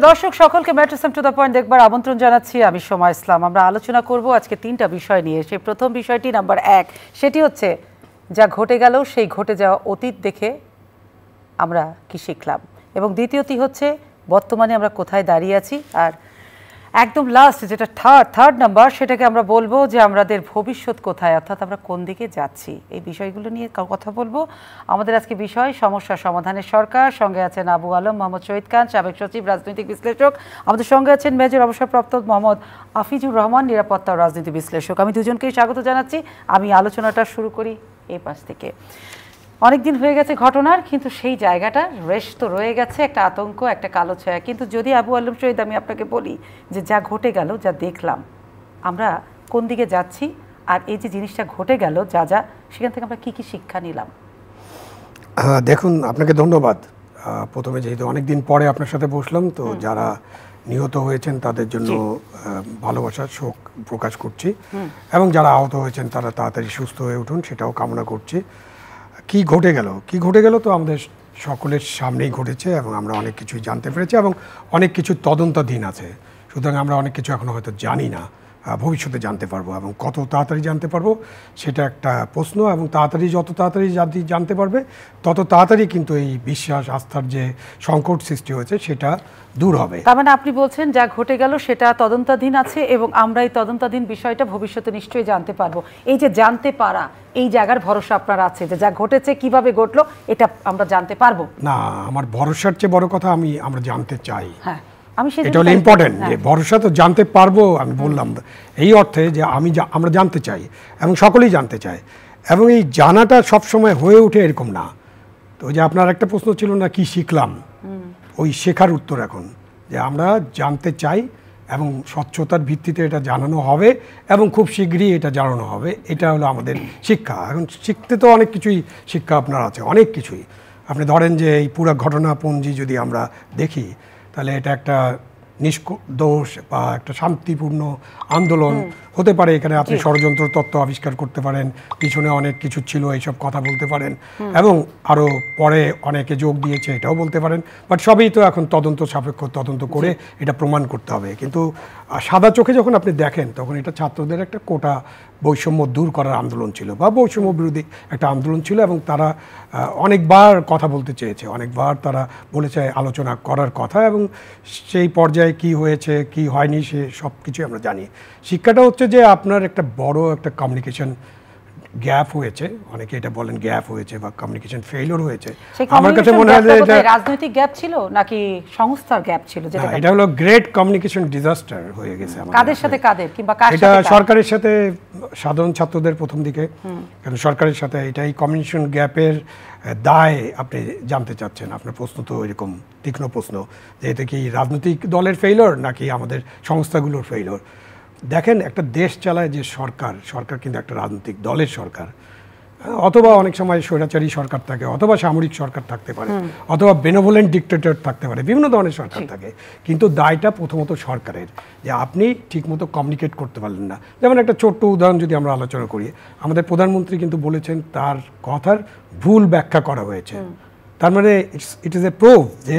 প্রিয় দর্শক সকলকে ম্যাট্রিসম টু দ্য পয়েন্ট দেখবার আমন্ত্রণ জানাচ্ছি আমি সময় ইসলাম আমরা আলোচনা করব আজকে তিনটা বিষয় নিয়ে সেই প্রথম বিষয়টি নাম্বার এক সেটি হচ্ছে যা ঘটে গেল সেই ঘটে যাওয়া অতীত দেখে আমরা কি শিখলাম এবং দ্বিতীয়টি হচ্ছে বর্তমানে আমরা কোথায় দাঁড়িয়ে আছি আর একদম লাস্ট যেটা থার্ড থার্ড নাম্বার সেটাকে আমরা বলবো যে আমাদের ভবিষ্যৎ কোথায় অর্থাৎ আমরা কোন দিকে যাচ্ছি এই বিষয়গুলো নিয়ে কথা বলবো আমাদের আজকে বিষয় সমস্যা সমাধানের সরকার সঙ্গে আছেন আবু আলম মোহাম্মদ শহীদ খান সাবেক সচিব রাজনৈতিক বিশ্লেষক আমাদের সঙ্গে আছেন মেজর অবসরপ্রাপ্ত মোহাম্মদ আফিজুর রহমান নিরাপত্তা রাজনীতি বিশ্লেষক আমি দুজনকেই স্বাগত জানাচ্ছি আমি আলোচনাটা শুরু করি এই পাশ থেকে অনেক দিন হয়ে গেছে ঘটনার কিন্তু সেই জায়গাটা রেশ তো রয়ে গেছে একটা আতঙ্ক একটা কালো ছায়া কিন্তু যদি আবু আলম শহীদ আমি আপনাকে বলি যে যা ঘটে গেল যা দেখলাম আমরা কোন দিকে যাচ্ছি আর এই যে জিনিসটা ঘটে গেল যা যা সেখান থেকে আমরা কি কি শিক্ষা নিলাম দেখুন আপনাকে ধন্যবাদ প্রথমে যেহেতু অনেক দিন পরে আপনার সাথে বসলাম তো যারা নিহত হয়েছেন তাদের জন্য ভালোবাসা শোক প্রকাশ করছি এবং যারা আহত হয়েছেন তারা তাড়াতাড়ি সুস্থ হয়ে উঠুন সেটাও কামনা করছি কি ঘটে গেল কি ঘটে গেল তো আমাদের সকলের সামনেই ঘটেছে এবং আমরা অনেক কিছুই জানতে পেরেছি এবং অনেক কিছু তদন্তাধীন আছে সুতরাং আমরা অনেক কিছু এখনও হয়তো জানি না ভবিষ্যতে জানতে পারবো এবং কত তাড়াতাড়ি জানতে পারবো সেটা একটা প্রশ্ন এবং তাড়াতাড়ি যত তাড়াতাড়ি জানতে পারবে তত তাড়াতাড়ি কিন্তু এই বিশ্বাস আস্থার যে সংকট সৃষ্টি হয়েছে সেটা দূর হবে তার মানে আপনি বলছেন যা ঘটে গেল সেটা তদন্তাধীন আছে এবং আমরা এই তদন্তাধীন বিষয়টা ভবিষ্যতে নিশ্চয়ই জানতে পারবো এই যে জানতে পারা এই জায়গার ভরসা আপনার আছে যে যা ঘটেছে কিভাবে ঘটলো এটা আমরা জানতে পারবো না আমার ভরসার চেয়ে বড় কথা আমি আমরা জানতে চাই হ্যাঁ আমি এটা হলো ইম্পর্টেন্ট যে হ্যাঁ। ভরসা তো জানতে পারবো আমি বললাম এই অর্থে যে আমি আমরা জানতে চাই এবং সকলেই জানতে চাই এবং এই জানাটা সবসময় হয়ে ওঠে এরকম না তো যে আপনার একটা প্রশ্ন ছিল না কি শিখলাম ওই শেখার উত্তর এখন যে আমরা জানতে চাই এবং স্বচ্ছতার ভিত্তিতে এটা জানানো হবে এবং খুব শীঘ্রই এটা জানানো হবে এটা হলো আমাদের শিক্ষা এখন শিখতে তো অনেক কিছুই শিক্ষা আপনার আছে অনেক কিছুই আপনি ধরেন যে এই পুরো ঘটনাপঞ্জি যদি আমরা দেখি তাহলে এটা একটা নিষ্ক দোষ বা একটা শান্তিপূর্ণ আন্দোলন হতে পারে এখানে আপনি ষড়যন্ত্র তত্ত্ব আবিষ্কার করতে পারেন পিছনে অনেক কিছু ছিল এইসব কথা বলতে পারেন এবং আরও পরে অনেকে যোগ দিয়েছে এটাও বলতে পারেন বাট সবই তো এখন তদন্ত সাপেক্ষ তদন্ত করে এটা প্রমাণ করতে হবে কিন্তু সাদা চোখে যখন আপনি দেখেন তখন এটা ছাত্রদের একটা কোটা বৈষম্য দূর করার আন্দোলন ছিল বা বৈষম্য বিরোধী একটা আন্দোলন ছিল এবং তারা অনেকবার কথা বলতে চেয়েছে অনেকবার তারা বলেছে আলোচনা করার কথা এবং সেই পর্যায়ে কি হয়েছে কি হয়নি সে সব কিছুই আমরা জানি শিক্ষাটা হচ্ছে যে আপনার একটা বড় একটা কমিউনিকেশন গ্যাপ হয়েছে অনেকে এটা বলেন গ্যাপ হয়েছে বা কমিউনিকেশন ফেইলর হয়েছে আমার কাছে মনে হয় যে এটা রাজনৈতিক গ্যাপ ছিল নাকি সংস্থার গ্যাপ ছিল যেটা এটা হলো গ্রেট কমিউনিকেশন ডিজাস্টার হয়ে গেছে আমাদের কাদের সাথে কাদের কিংবা কার সাথে এটা সরকারের সাথে সাধারণ ছাত্রদের প্রথম দিকে কারণ সরকারের সাথে এটাই কমিউনিকেশন গ্যাপের দায় আপনি জানতে চাচ্ছেন আপনার প্রশ্ন তো এরকম তীক্ষ্ণ প্রশ্ন যে এটা কি রাজনৈতিক দলের ফেইলর নাকি আমাদের সংস্থাগুলোর ফেইলর দেখেন একটা দেশ চালায় যে সরকার সরকার কিন্তু একটা রাজনৈতিক দলের সরকার হ্যাঁ, অথবা অনেক সময় স্বৈরাচারী সরকার থাকে অথবা সামরিক সরকার থাকতে পারে অথবা বেনোভোলেন ডিক্টেটর থাকতে পারে বিভিন্ন ধরনের সরকার থাকে কিন্তু দায়টা প্রথমত সরকারের যে আপনি ঠিকমতো কমিউনিকেট করতে পারলেন না যেমন একটা ছোট্ট উদাহরণ যদি আমরা আলোচনা করি আমাদের প্রধানমন্ত্রী কিন্তু বলেছেন তার কথার ভুল ব্যাখ্যা করা হয়েছে তার মানে ইট ইজ এ প্রুভ যে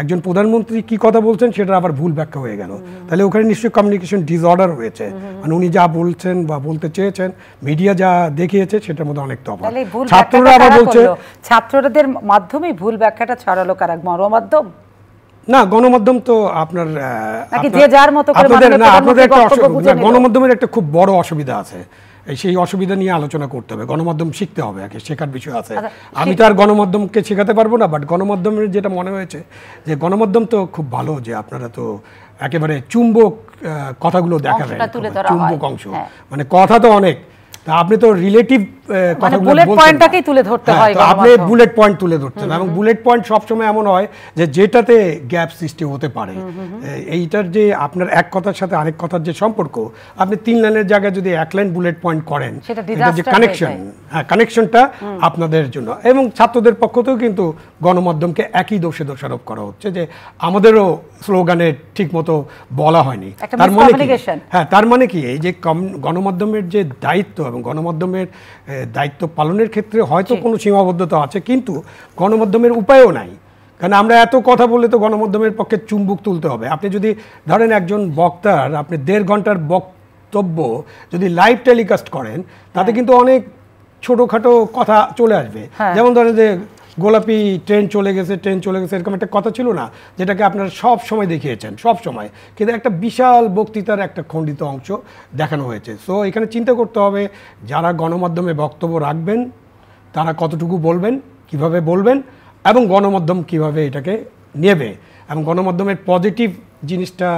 একজন প্রধানমন্ত্রী কি কথা বলছেন সেটা আবার ভুল ব্যাখ্যা হয়ে গেল তাহলে ওখানে নিশ্চয়ই কমিউনিকেশন ডিসঅর্ডার হয়েছে মানে উনি যা বলছেন বা বলতে চেয়েছেন মিডিয়া যা দেখিয়েছে সেটার মধ্যে অনেক তফাৎ ছাত্ররা আবার বলছে ছাত্রদের মাধ্যমে ভুল ব্যাখ্যাটা ছড়ালো কার কারা মাধ্যম না গণমাধ্যম তো আপনার যে আপনাদের না আপনাদের একটা গণমাধ্যমের একটা খুব বড় অসুবিধা আছে সেই অসুবিধা নিয়ে আলোচনা করতে হবে গণমাধ্যম শিখতে হবে আগে শেখার বিষয় আছে আচ্ছা, আমি তো আর গণমাধ্যমকে শেখাতে পারবো না বাট গণমাধ্যমের যেটা মনে হয়েছে যে গণমাধ্যম তো খুব ভালো যে আপনারা তো একেবারে চুম্বক কথাগুলো দেখা যায় চুম্বক অংশ হ্যাঁ। মানে কথা তো অনেক তা আপনি তো রিলেটিভ মানে কথা বুলেট পয়েন্টটাকেই তুলে ধরতে হ্যাঁ, হয় আপনি বুলেট পয়েন্ট তুলে ধরতেন এবং বুলেট পয়েন্ট সবসময় এমন হয় যে যেটাতে গ্যাপ সৃষ্টি হতে পারে এইটার যে আপনার এক কথার সাথে আরেক কথার যে সম্পর্ক আপনি তিন লাইনের জায়গায় যদি এক লাইন বুলেট পয়েন্ট করেন যে কানেকশন হ্যাঁ কানেকশনটা আপনাদের জন্য এবং ছাত্রদের পক্ষ থেকেও কিন্তু গণমাধ্যমকে একই দোষে দোষারোপ করা হচ্ছে যে আমাদেরও স্লোগানে মতো বলা হয়নি তার মানে হ্যাঁ তার মানে কি এই যে গণমাধ্যমের যে দায়িত্ব এবং গণমাধ্যমের দায়িত্ব পালনের ক্ষেত্রে হয়তো কোনো সীমাবদ্ধতা আছে কিন্তু গণমাধ্যমের উপায়ও নাই কারণ আমরা এত কথা বললে তো গণমাধ্যমের পক্ষে চুম্বুক তুলতে হবে আপনি যদি ধরেন একজন বক্তার আপনি দেড় ঘন্টার বক্তব্য যদি লাইভ টেলিকাস্ট করেন তাতে হ্যাঁ। কিন্তু অনেক ছোটোখাটো কথা চলে আসবে হ্যাঁ। যেমন ধরেন যে গোলাপি ট্রেন চলে গেছে ট্রেন চলে গেছে এরকম একটা কথা ছিল না যেটাকে আপনারা সব সময় দেখিয়েছেন সব সময় কিন্তু একটা বিশাল বক্তৃতার একটা খণ্ডিত অংশ দেখানো হয়েছে সো এখানে চিন্তা করতে হবে যারা গণমাধ্যমে বক্তব্য রাখবেন তারা কতটুকু বলবেন কিভাবে বলবেন এবং গণমাধ্যম কিভাবে এটাকে নেবে এবং গণমাধ্যমের পজিটিভ জিনিসটা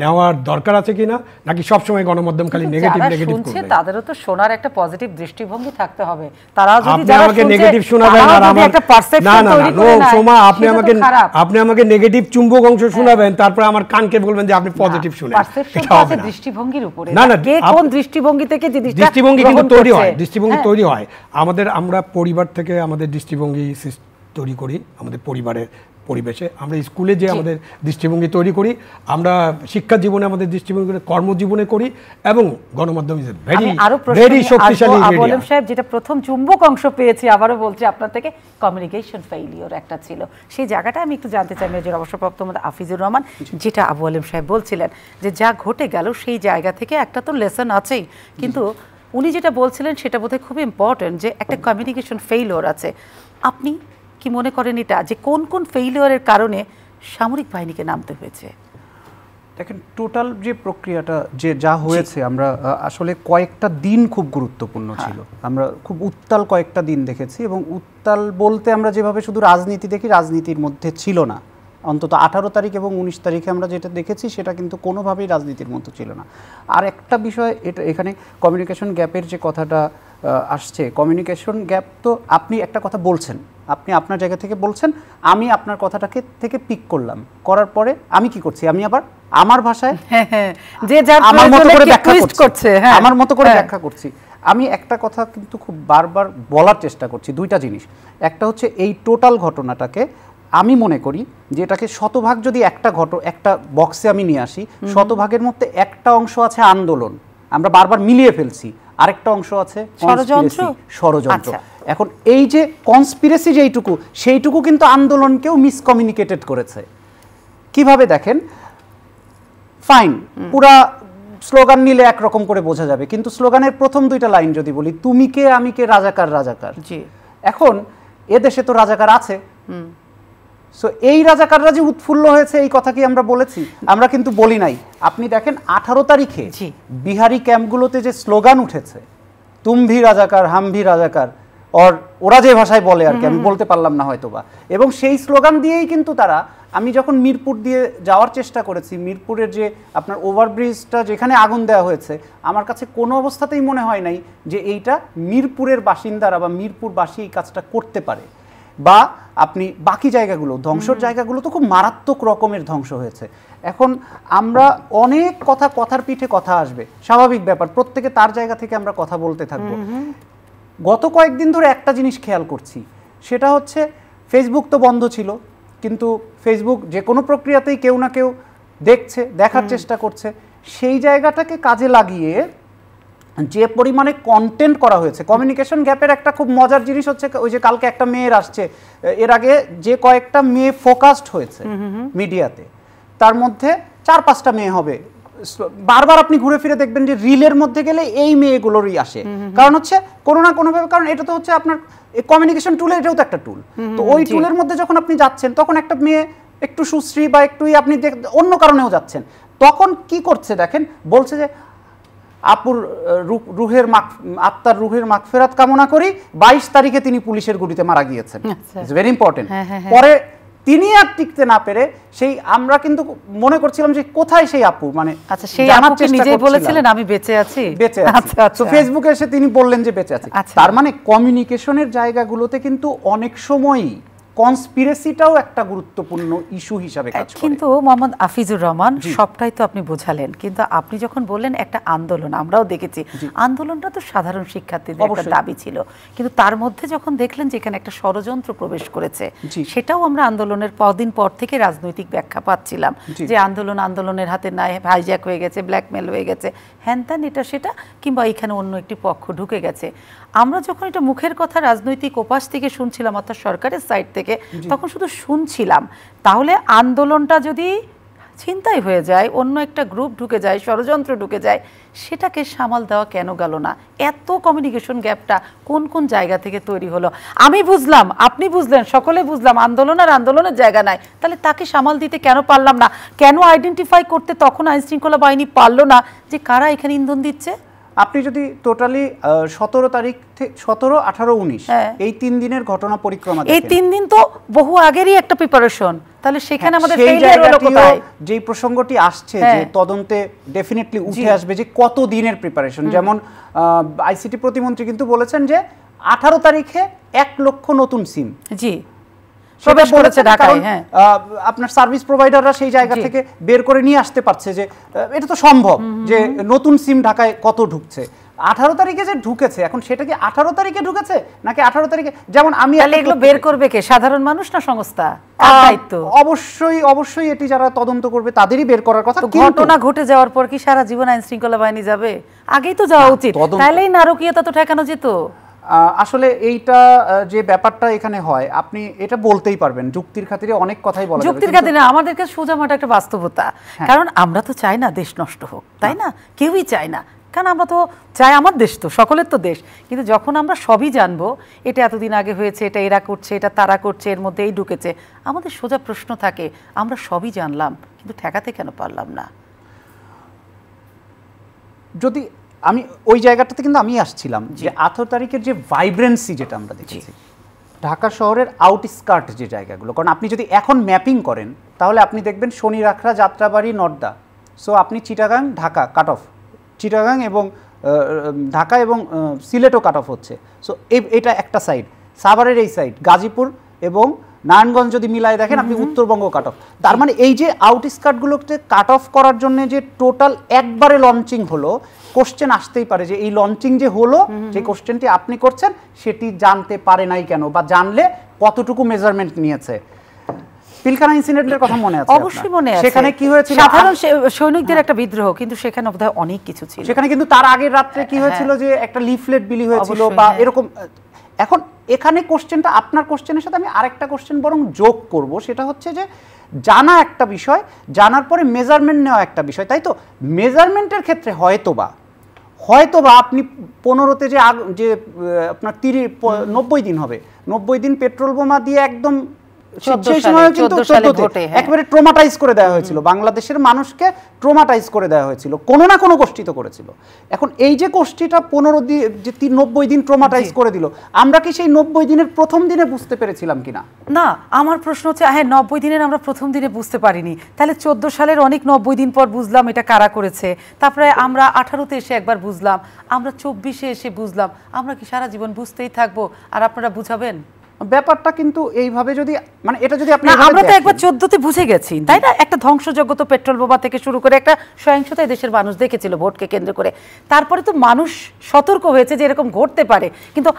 নেওয়ার দরকার আছে কিনা নাকি সবসময় গণমাধ্যম খালি নেগেটিভ নেগেটিভ করবে তাদেরও তো শোনার একটা পজিটিভ দৃষ্টিভঙ্গি থাকতে হবে তারা যদি আপনি আমাকে নেগেটিভ শোনাবেন আর আমার একটা পারসেপশন তৈরি না না না সোমা আপনি আমাকে আপনি আমাকে নেগেটিভ চুম্বক অংশ হ্যাঁ। শোনাবেন তারপর আমার কানকে বলবেন যে আপনি পজিটিভ শুনেন পারসেপশন আছে দৃষ্টিভঙ্গির উপরে না না কে কোন দৃষ্টিভঙ্গি থেকে যে দৃষ্টিভঙ্গি কিন্তু তৈরি হয় দৃষ্টিভঙ্গি হ্যাঁ। তৈরি হয় আমাদের আমরা পরিবার থেকে আমাদের দৃষ্টিভঙ্গি তৈরি করি আমাদের পরিবারের পরিবেশে আমরা স্কুলে যে আমাদের দৃষ্টিভঙ্গি তৈরি করি আমরা শিক্ষা জীবনে আমাদের দৃষ্টিভঙ্গি কর্মজীবনে করি এবং গণমাধ্যম ভেরি ভেরি শক্তিশালী মিডিয়া সাহেব যেটা প্রথম চুম্বক অংশ পেয়েছি আবারও বলছি আপনার থেকে কমিউনিকেশন ফেইলিওর একটা ছিল সেই জায়গাটা আমি একটু জানতে চাই মেজর অবসরপ্রাপ্ত আমাদের আফিজুর রহমান যেটা আবু আলম সাহেব বলছিলেন যে যা ঘটে গেল সেই জায়গা থেকে একটা তো লেসন আছেই কিন্তু উনি যেটা বলছিলেন সেটা বোধহয় খুব ইম্পর্টেন্ট যে একটা কমিউনিকেশন ফেইলিওর আছে আপনি কি মনে করেন এটা যে কোন কোন ফেইলিওরের কারণে সামরিক বাহিনীকে নামতে হয়েছে দেখেন টোটাল যে প্রক্রিয়াটা যে যা হয়েছে আমরা আসলে কয়েকটা দিন খুব গুরুত্বপূর্ণ হ্যাঁ। ছিল আমরা খুব উত্তাল কয়েকটা দিন দেখেছি এবং উত্তাল বলতে আমরা যেভাবে শুধু রাজনীতি দেখি রাজনীতির মধ্যে ছিল না অন্তত আঠারো তারিখ এবং উনিশ তারিখে আমরা যেটা দেখেছি সেটা কিন্তু কোনোভাবেই রাজনীতির মতো ছিল না আর একটা বিষয় এটা এখানে কমিউনিকেশন গ্যাপের যে কথাটা আসছে কমিউনিকেশন গ্যাপ তো আপনি একটা কথা বলছেন আপনি আপনার জায়গা থেকে বলছেন আমি আপনার কথাটাকে থেকে পিক করলাম করার পরে আমি কি করছি আমি আবার আমার ভাষায় হ্যাঁ, হ্যাঁ। যে হ্যাঁ। আমার মতো করে ব্যাখ্যা করছে আমার মতো করে ব্যাখ্যা করছি আমি একটা কথা কিন্তু খুব বারবার বলার চেষ্টা করছি দুইটা জিনিস একটা হচ্ছে এই টোটাল ঘটনাটাকে আমি মনে করি যে এটাকে শতভাগ যদি একটা ঘট একটা বক্সে আমি নিয়ে আসি শতভাগের মধ্যে একটা অংশ আছে আন্দোলন আমরা বারবার মিলিয়ে ফেলছি আরেকটা অংশ আছে ষড়যন্ত্র ষড়যন্ত্র আচ্ছা। এখন এই যে কনস্পিরেসি যেইটুকু সেইটুকু কিন্তু আন্দোলনকেও মিসকমিউনিকেটেড করেছে কিভাবে দেখেন ফাইন পুরা স্লোগান নিলে একরকম করে বোঝা যাবে কিন্তু স্লোগানের প্রথম দুইটা লাইন যদি বলি তুমি কে আমি কে রাজাকার রাজাকার এখন এ দেশে তো রাজাকার আছে সো এই রাজাকাররা যে উৎফুল্ল হয়েছে এই কথা কি আমরা বলেছি আমরা কিন্তু বলি নাই আপনি দেখেন আঠারো তারিখে বিহারি ক্যাম্পগুলোতে যে স্লোগান উঠেছে তুমি রাজাকার হামভি রাজাকার অর ওরা যে ভাষায় বলে আর কি আমি বলতে পারলাম না বা এবং সেই স্লোগান দিয়েই কিন্তু তারা আমি যখন মিরপুর দিয়ে যাওয়ার চেষ্টা করেছি মিরপুরের যে আপনার ওভারব্রিজটা যেখানে আগুন দেওয়া হয়েছে আমার কাছে কোনো অবস্থাতেই মনে হয় নাই যে এইটা মিরপুরের বাসিন্দারা বা মিরপুরবাসী এই কাজটা করতে পারে বা আপনি বাকি জায়গাগুলো ধ্বংসর জায়গাগুলো তো খুব মারাত্মক রকমের ধ্বংস হয়েছে এখন আমরা অনেক কথা কথার পিঠে কথা আসবে স্বাভাবিক ব্যাপার প্রত্যেকে তার জায়গা থেকে আমরা কথা বলতে থাকবো গত কয়েকদিন ধরে একটা জিনিস খেয়াল করছি সেটা হচ্ছে ফেসবুক তো বন্ধ ছিল কিন্তু ফেসবুক যে কোনো প্রক্রিয়াতেই কেউ না কেউ দেখছে দেখার চেষ্টা করছে সেই জায়গাটাকে কাজে লাগিয়ে যে পরিমাণে কন্টেন্ট করা হয়েছে কমিউনিকেশন গ্যাপের একটা খুব মজার জিনিস হচ্ছে ওই যে কালকে একটা মেয়ের আসছে এর আগে যে কয়েকটা মেয়ে ফোকাসড হয়েছে মিডিয়াতে তার মধ্যে চার পাঁচটা মেয়ে হবে বারবার আপনি ঘুরে ফিরে দেখবেন যে রিলের মধ্যে গেলে এই মেয়েগুলোরই আসে কারণ হচ্ছে কোনো না কোনোভাবে কারণ এটা তো হচ্ছে আপনার কমিউনিকেশন টুল এটাও তো একটা টুল তো ওই টুলের মধ্যে যখন আপনি যাচ্ছেন তখন একটা মেয়ে একটু সুশ্রী বা একটু আপনি অন্য কারণেও যাচ্ছেন তখন কি করছে দেখেন বলছে যে আপুর রুহের মাখ আত্মার রুহের ফেরাত কামনা করি বাইশ তারিখে তিনি পুলিশের গুড়িতে মারা গিয়েছেন ইটস ভেরি ইম্পর্টেন্ট পরে তিনি আর টিকতে না পেরে সেই আমরা কিন্তু মনে করছিলাম যে কোথায় সেই আপু মানে আচ্ছা সেই আমার চেষ্টা বলেছিলেন আমি বেঁচে আছি বেঁচে আছি আচ্ছা, আচ্ছা। তো ফেসবুকে এসে তিনি বললেন যে বেঁচে আছি আচ্ছা। তার মানে কমিউনিকেশনের জায়গাগুলোতে কিন্তু অনেক সময়ই কনস্পিরেসিটাও একটা গুরুত্বপূর্ণ ইস্যু হিসাবে কাজ করে কিন্তু মোহাম্মদ আফিজুর রহমান সবটাই তো আপনি বোঝালেন কিন্তু আপনি যখন বললেন একটা আন্দোলন আমরাও দেখেছি আন্দোলনটা তো সাধারণ শিক্ষার্থীদের একটা দাবি ছিল কিন্তু তার মধ্যে যখন দেখলেন যে এখানে একটা ষড়যন্ত্র প্রবেশ করেছে সেটাও আমরা আন্দোলনের পরদিন পর থেকে রাজনৈতিক ব্যাখ্যা পাচ্ছিলাম যে আন্দোলন আন্দোলনের হাতে নাই হাইজ্যাক হয়ে গেছে ব্ল্যাকমেল হয়ে গেছে হ্যান এটা সেটা কিংবা এখানে অন্য একটি পক্ষ ঢুকে গেছে আমরা যখন এটা মুখের কথা রাজনৈতিক উপাস থেকে শুনছিলাম অর্থাৎ সরকারের সাইড থেকে তখন শুধু শুনছিলাম তাহলে আন্দোলনটা যদি চিন্তাই হয়ে যায় অন্য একটা গ্রুপ ঢুকে যায় ষড়যন্ত্র ঢুকে যায় সেটাকে সামাল দেওয়া কেন গেল না এত কমিউনিকেশন গ্যাপটা কোন কোন জায়গা থেকে তৈরি হলো আমি বুঝলাম আপনি বুঝলেন সকলে বুঝলাম আন্দোলন আর আন্দোলনের জায়গা নাই তাহলে তাকে সামাল দিতে কেন পারলাম না কেন আইডেন্টিফাই করতে তখন আইনশৃঙ্খলা বাহিনী পারলো না যে কারা এখানে ইন্ধন দিচ্ছে আপনি যদি টোটালি সতেরো তারিখ সতেরো আঠারো উনিশ হ্যাঁ। এই তিন দিনের ঘটনা পরিক্রমা এই তিন দিন তো বহু আগেরই একটা প্রিপারেশন তাহলে হ্যাঁ, সেখানে আমাদের যে প্রসঙ্গটি আসছে যে হ্যাঁ। তদন্তে ডেফিনেটলি উঠে আসবে যে কত দিনের প্রিপারেশন যেমন আইসিটি প্রতিমন্ত্রী কিন্তু বলেছেন যে আঠারো তারিখে এক লক্ষ নতুন সিম জি সেটা বলেছে ঢাকায় হ্যাঁ আপনার সার্ভিস প্রোভাইডাররা সেই জায়গা থেকে বের করে নিয়ে আসতে পারছে যে এটা তো সম্ভব যে নতুন সিম ঢাকায় কত ঢুকছে আঠারো তারিখে যে ঢুকেছে এখন সেটা কি আঠারো তারিখে ঢুকেছে নাকি আঠারো তারিখে যেমন আমি এগুলো বের করবে কে সাধারণ মানুষ না সংস্থা অবশ্যই অবশ্যই এটি যারা তদন্ত করবে তাদেরই বের করার কথা ঘটনা ঘটে যাওয়ার পর কি সারা জীবন আইন শৃঙ্খলা বাহিনী যাবে আগেই তো যাওয়া উচিত তাহলেই নারকীয়তা তো ঠেকানো যেত আসলে এইটা যে ব্যাপারটা এখানে হয় আপনি এটা বলতেই পারবেন যুক্তির খাতিরে অনেক কথাই বলা যুক্তির খাতিরে আমাদের কাছে সোজামাটা একটা বাস্তবতা হ্যাঁ। কারণ আমরা তো চাই না দেশ নষ্ট হোক তাই না কেউই চায় না কারণ আমরা তো চাই আমার দেশ তো সকলের তো দেশ কিন্তু যখন আমরা সবই জানবো এটা এতদিন আগে হয়েছে এটা এরা করছে এটা তারা করছে এর মধ্যে এই ঢুকেছে আমাদের সোজা প্রশ্ন থাকে আমরা সবই জানলাম কিন্তু ঠেকাতে কেন পারলাম না যদি আমি ওই জায়গাটাতে কিন্তু আমি আসছিলাম যে আঠারো তারিখের যে ভাইব্রেন্সি যেটা আমরা দেখেছি ঢাকা শহরের আউটস্কার্ট যে জায়গাগুলো কারণ আপনি যদি এখন ম্যাপিং করেন তাহলে আপনি দেখবেন শনি রাখরা যাত্রাবাড়ি নর্দা সো আপনি চিটাগাং ঢাকা কাট অফ চিটাগাং এবং ঢাকা এবং সিলেটও কাট অফ হচ্ছে সো এটা একটা সাইড সাভারের এই সাইড গাজীপুর এবং নারায়ণগঞ্জ যদি মিলায় দেখেন আপনি উত্তরবঙ্গ কাট অফ তার মানে এই যে আউটস্কার্টগুলোকে কাট অফ করার জন্য যে টোটাল একবারে লঞ্চিং হলো কোশ্চেন আসতেই পারে যে এই লঞ্চিং যে হলো যে কোশ্চেনটি আপনি করছেন সেটি জানতে পারে নাই কেন বা জানলে কতটুকু মেজারমেন্ট নিয়েছে পিলখানা ইনসিডেন্টের কথা মনে আছে অবশ্যই মনে আছে সেখানে কি হয়েছিল সাধারণ সৈনিকদের একটা বিদ্রোহ কিন্তু সেখানে অনেক কিছু ছিল সেখানে কিন্তু তার আগের রাত্রে কি হ্যাঁ। হয়েছিল যে একটা লিফলেট বিলি হয়েছিল বা হ্যাঁ। এরকম এখন এখানে কোশ্চেনটা আপনার কোশ্চেনের সাথে আমি আরেকটা কোশ্চেন বরং যোগ করব সেটা হচ্ছে যে জানা একটা বিষয় জানার পরে মেজারমেন্ট নেওয়া একটা বিষয় তাই তো মেজারমেন্টের ক্ষেত্রে হয়তোবা হয়তোবা আপনি পনেরোতে যে আগ যে আপনার তিরিশ নব্বই দিন হবে নব্বই দিন পেট্রোল বোমা দিয়ে একদম হ্যাঁ। বাংলাদেশের মানুষকে ট্রোমাটাইজ করে দেওয়া হয়েছিল কোনো না কোনো গোষ্ঠী তো করেছিল এখন এই যে গোষ্ঠীটা পনেরো যে নব্বই দিন ট্রোমাটাইজ করে দিল আমরা কি সেই নব্বই দিনের প্রথম দিনে বুঝতে পেরেছিলাম কিনা না আমার প্রশ্ন হচ্ছে হ্যাঁ নব্বই দিনের আমরা প্রথম দিনে বুঝতে পারিনি তাহলে চোদ্দ সালের অনেক নব্বই দিন পর বুঝলাম এটা কারা করেছে তারপরে আমরা আঠারোতে এসে একবার বুঝলাম আমরা চব্বিশে এসে বুঝলাম আমরা কি সারা জীবন বুঝতেই থাকবো আর আপনারা বুঝাবেন ব্যাপারটা কিন্তু এইভাবে যদি মানে এটা যদি আপনি আমরা তো একবার চোদ্দতে বুঝে গেছি তাই না একটা ধ্বংসযোগ্য তো পেট্রোল বোমা থেকে শুরু করে একটা সহিংসতা দেশের মানুষ দেখেছিল ভোটকে কেন্দ্র করে তারপরে তো মানুষ সতর্ক হয়েছে যে এরকম ঘটতে পারে কিন্তু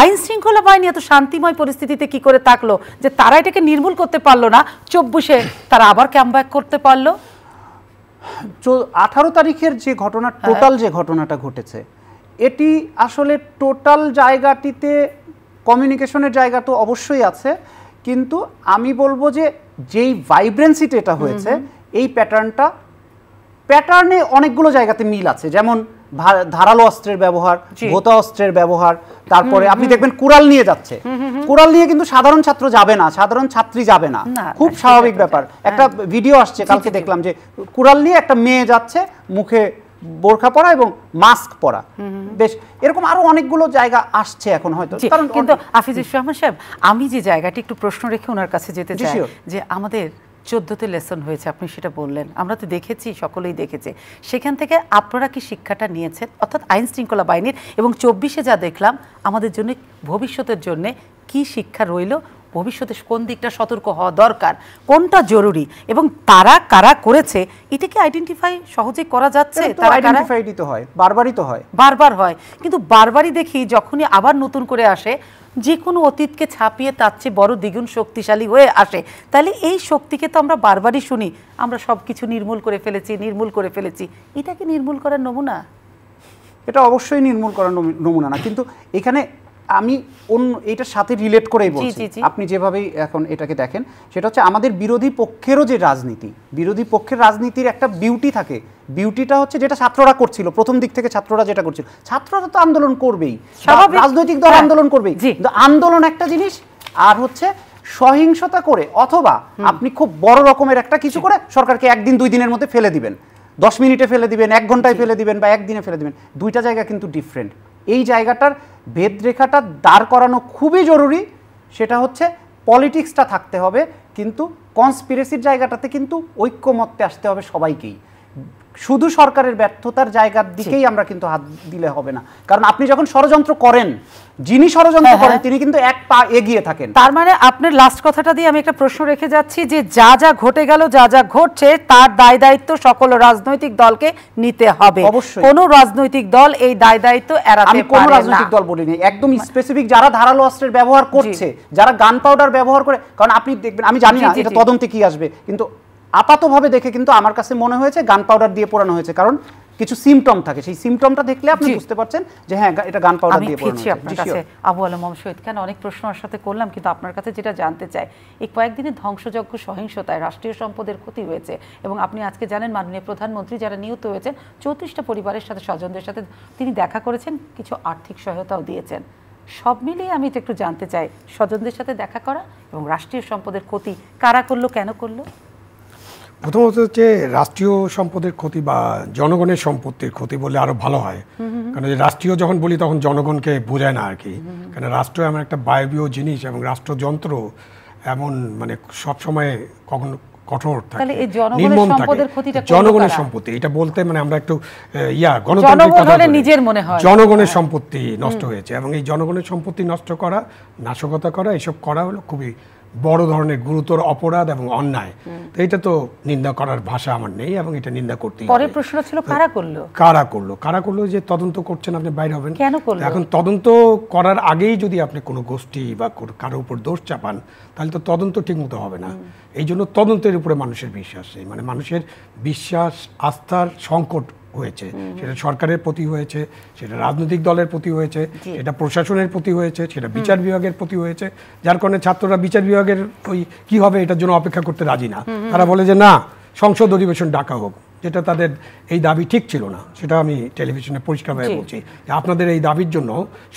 আইন শৃঙ্খলা বাহিনী এত শান্তিময় পরিস্থিতিতে কি করে থাকলো যে তারা এটাকে নির্মূল করতে পারলো না চব্বিশে তারা আবার ক্যাম্প করতে পারলো আঠারো তারিখের যে ঘটনা টোটাল হ্যাঁ। যে ঘটনাটা ঘটেছে এটি আসলে টোটাল জায়গাটিতে কমিউনিকেশনের জায়গা তো অবশ্যই আছে কিন্তু আমি বলবো যে যেই ভাইব্রেন্সিটা এটা হয়েছে এই প্যাটার্নটা প্যাটার্নে অনেকগুলো জায়গাতে মিল আছে যেমন ধারালো অস্ত্রের ব্যবহার ভোতা অস্ত্রের ব্যবহার তারপরে আপনি দেখবেন কুড়াল নিয়ে যাচ্ছে কুড়াল নিয়ে কিন্তু সাধারণ ছাত্র যাবে না সাধারণ ছাত্রী যাবে না খুব স্বাভাবিক ব্যাপার একটা ভিডিও হ্যাঁ। আসছে কালকে দেখলাম যে কুড়াল নিয়ে একটা মেয়ে যাচ্ছে মুখে বোরখা পরা এবং মাস্ক পরা বেশ এরকম আরো অনেকগুলো জায়গা আসছে এখন হয়তো কারণ কিন্তু আফিজুর রহমান সাহেব আমি যে জায়গাটি একটু প্রশ্ন রেখে ওনার কাছে যেতে চাই যে আমাদের চোদ্দতে লেসন হয়েছে আপনি সেটা বললেন আমরা তো দেখেছি সকলেই দেখেছে সেখান থেকে আপনারা কি শিক্ষাটা নিয়েছেন অর্থাৎ আইন শৃঙ্খলা বাহিনীর এবং চব্বিশে যা দেখলাম আমাদের জন্য ভবিষ্যতের জন্যে কি শিক্ষা রইল ভবিষ্যতে কোন দিকটা সতর্ক হওয়া দরকার কোনটা জরুরি এবং তারা কারা করেছে এটাকে আইডেন্টিফাই সহজে করা যাচ্ছে তারা আইডেন্টিফাইডই তো হয় বারবারই তো হয় বারবার হয় কিন্তু বারবারই দেখি যখনই আবার নতুন করে আসে যে কোনো অতীতকে ছাপিয়ে তার চেয়ে বড় দ্বিগুণ শক্তিশালী হয়ে আসে তাহলে এই শক্তিকে তো আমরা বারবারই শুনি আমরা সব কিছু নির্মূল করে ফেলেছি নির্মূল করে ফেলেছি এটাকে নির্মূল করার নমুনা এটা অবশ্যই নির্মূল করার নমুনা না কিন্তু এখানে আমি অন্য এটার সাথে রিলেট করেই বলছি আপনি যেভাবেই এখন এটাকে দেখেন সেটা হচ্ছে আমাদের বিরোধী পক্ষেরও যে রাজনীতি বিরোধী পক্ষের রাজনীতির একটা বিউটি থাকে বিউটিটা হচ্ছে যেটা ছাত্ররা করছিল প্রথম দিক থেকে ছাত্ররা যেটা করছিল ছাত্ররা তো আন্দোলন করবেই রাজনৈতিক দল হ্যাঁ। আন্দোলন করবেই কিন্তু আন্দোলন একটা জিনিস আর হচ্ছে সহিংসতা করে অথবা আপনি খুব বড় রকমের একটা কিছু করে সরকারকে একদিন দুই দিনের মধ্যে ফেলে দিবেন দশ মিনিটে ফেলে দিবেন এক ঘন্টায় ফেলে দিবেন বা একদিনে ফেলে দিবেন দুইটা জায়গা কিন্তু ডিফারেন্ট এই জায়গাটার ভেদরেখাটা দাঁড় করানো খুবই জরুরি সেটা হচ্ছে পলিটিক্সটা থাকতে হবে কিন্তু কনস্পিরেসির জায়গাটাতে কিন্তু ঐক্যমত্যে আসতে হবে সবাইকেই শুধু সরকারের ব্যর্থতার জায়গার দিকেই আমরা কিন্তু হাত দিলে হবে না কারণ আপনি যখন ষড়যন্ত্র করেন যিনি হ্যাঁ, ষড়যন্ত্র হ্যাঁ। করেন তিনি কিন্তু এক পা এগিয়ে থাকেন তার মানে আপনার লাস্ট কথাটা দিয়ে আমি একটা প্রশ্ন রেখে যাচ্ছি যে যা যা ঘটে গেল যা যা ঘটছে তার দায় দায়িত্ব সকল রাজনৈতিক দলকে নিতে হবে অবশ্যই কোন রাজনৈতিক দল এই দায় দায়িত্ব এরা আমি কোন রাজনৈতিক দল বলিনি একদম স্পেসিফিক মানে যারা ধারালো অস্ত্রের ব্যবহার করছে যারা গান পাউডার ব্যবহার করে কারণ আপনি দেখবেন আমি জানি না এটা তদন্তে কি আসবে কিন্তু আপাতভাবে দেখে কিন্তু আমার কাছে মনে হয়েছে গান পাউডার দিয়ে পোড়ানো হয়েছে কারণ কিছু সিমটম থাকে সেই সিমটমটা দেখলে আপনি বুঝতে পারছেন যে হ্যাঁ এটা গান পাউডার দিয়ে পোড়ানো হয়েছে আপনার কাছে আবু আলম শহীদ খান অনেক প্রশ্ন ওর সাথে করলাম কিন্তু আপনার কাছে যেটা জানতে চাই এই কয়েকদিনের ধ্বংসযজ্ঞ সহিংসতায় রাষ্ট্রীয় সম্পদের ক্ষতি হয়েছে এবং আপনি আজকে জানেন মাননীয় প্রধানমন্ত্রী যারা নিহত হয়েছে চৌত্রিশটা পরিবারের সাথে স্বজনদের সাথে তিনি দেখা করেছেন কিছু আর্থিক সহায়তাও দিয়েছেন সব মিলিয়ে আমি একটু জানতে চাই স্বজনদের সাথে দেখা করা এবং রাষ্ট্রীয় সম্পদের ক্ষতি কারা করলো কেন করলো প্রথমত হচ্ছে রাষ্ট্রীয় সম্পদের ক্ষতি বা জনগণের সম্পত্তির ক্ষতি বলে আরো ভালো হয় কারণ রাষ্ট্রীয় যখন বলি তখন জনগণকে বোঝায় না আর কি কারণ রাষ্ট্র এমন একটা বায়বীয় জিনিস এবং রাষ্ট্রযন্ত্র এমন মানে সবসময় কখন কঠোর থাকে নির্মম থাকে জনগণের সম্পত্তি এটা বলতে মানে আমরা একটু ইয়া গণতন্ত্রের নিজের মনে হয় জনগণের হ্যাঁ। সম্পত্তি নষ্ট হয়েছে এবং এই জনগণের সম্পত্তি নষ্ট করা নাশকতা করা এসব করা হলো খুবই বড় ধরনের গুরুতর অপরাধ এবং অন্যায় তো এটা তো নিন্দা করার ভাষা আমার নেই এবং এটা নিন্দা করতে পরে প্রশ্ন ছিল কারা করলো কারা করলো কারা করলো যে তদন্ত করছেন আপনি বাইরে হবেন কেন করলো এখন তদন্ত করার আগেই যদি আপনি কোনো গোষ্ঠী বা কারো উপর দোষ চাপান তাহলে তো তদন্ত ঠিকমতো হবে না এই জন্য তদন্তের উপরে মানুষের বিশ্বাস নেই মানে মানুষের বিশ্বাস আস্থার সংকট হয়েছে সেটা সরকারের প্রতি হয়েছে সেটা রাজনৈতিক দলের প্রতি হয়েছে সেটা প্রশাসনের প্রতি হয়েছে সেটা বিচার বিভাগের প্রতি হয়েছে যার কারণে ছাত্ররা বিচার বিভাগের ওই কি হবে এটার জন্য অপেক্ষা করতে রাজি না তারা বলে যে না সংসদ অধিবেশন ডাকা হোক যেটা তাদের এই দাবি ঠিক ছিল না সেটা আমি টেলিভিশনে পরিষ্কারভাবে বলছি আপনাদের এই দাবির জন্য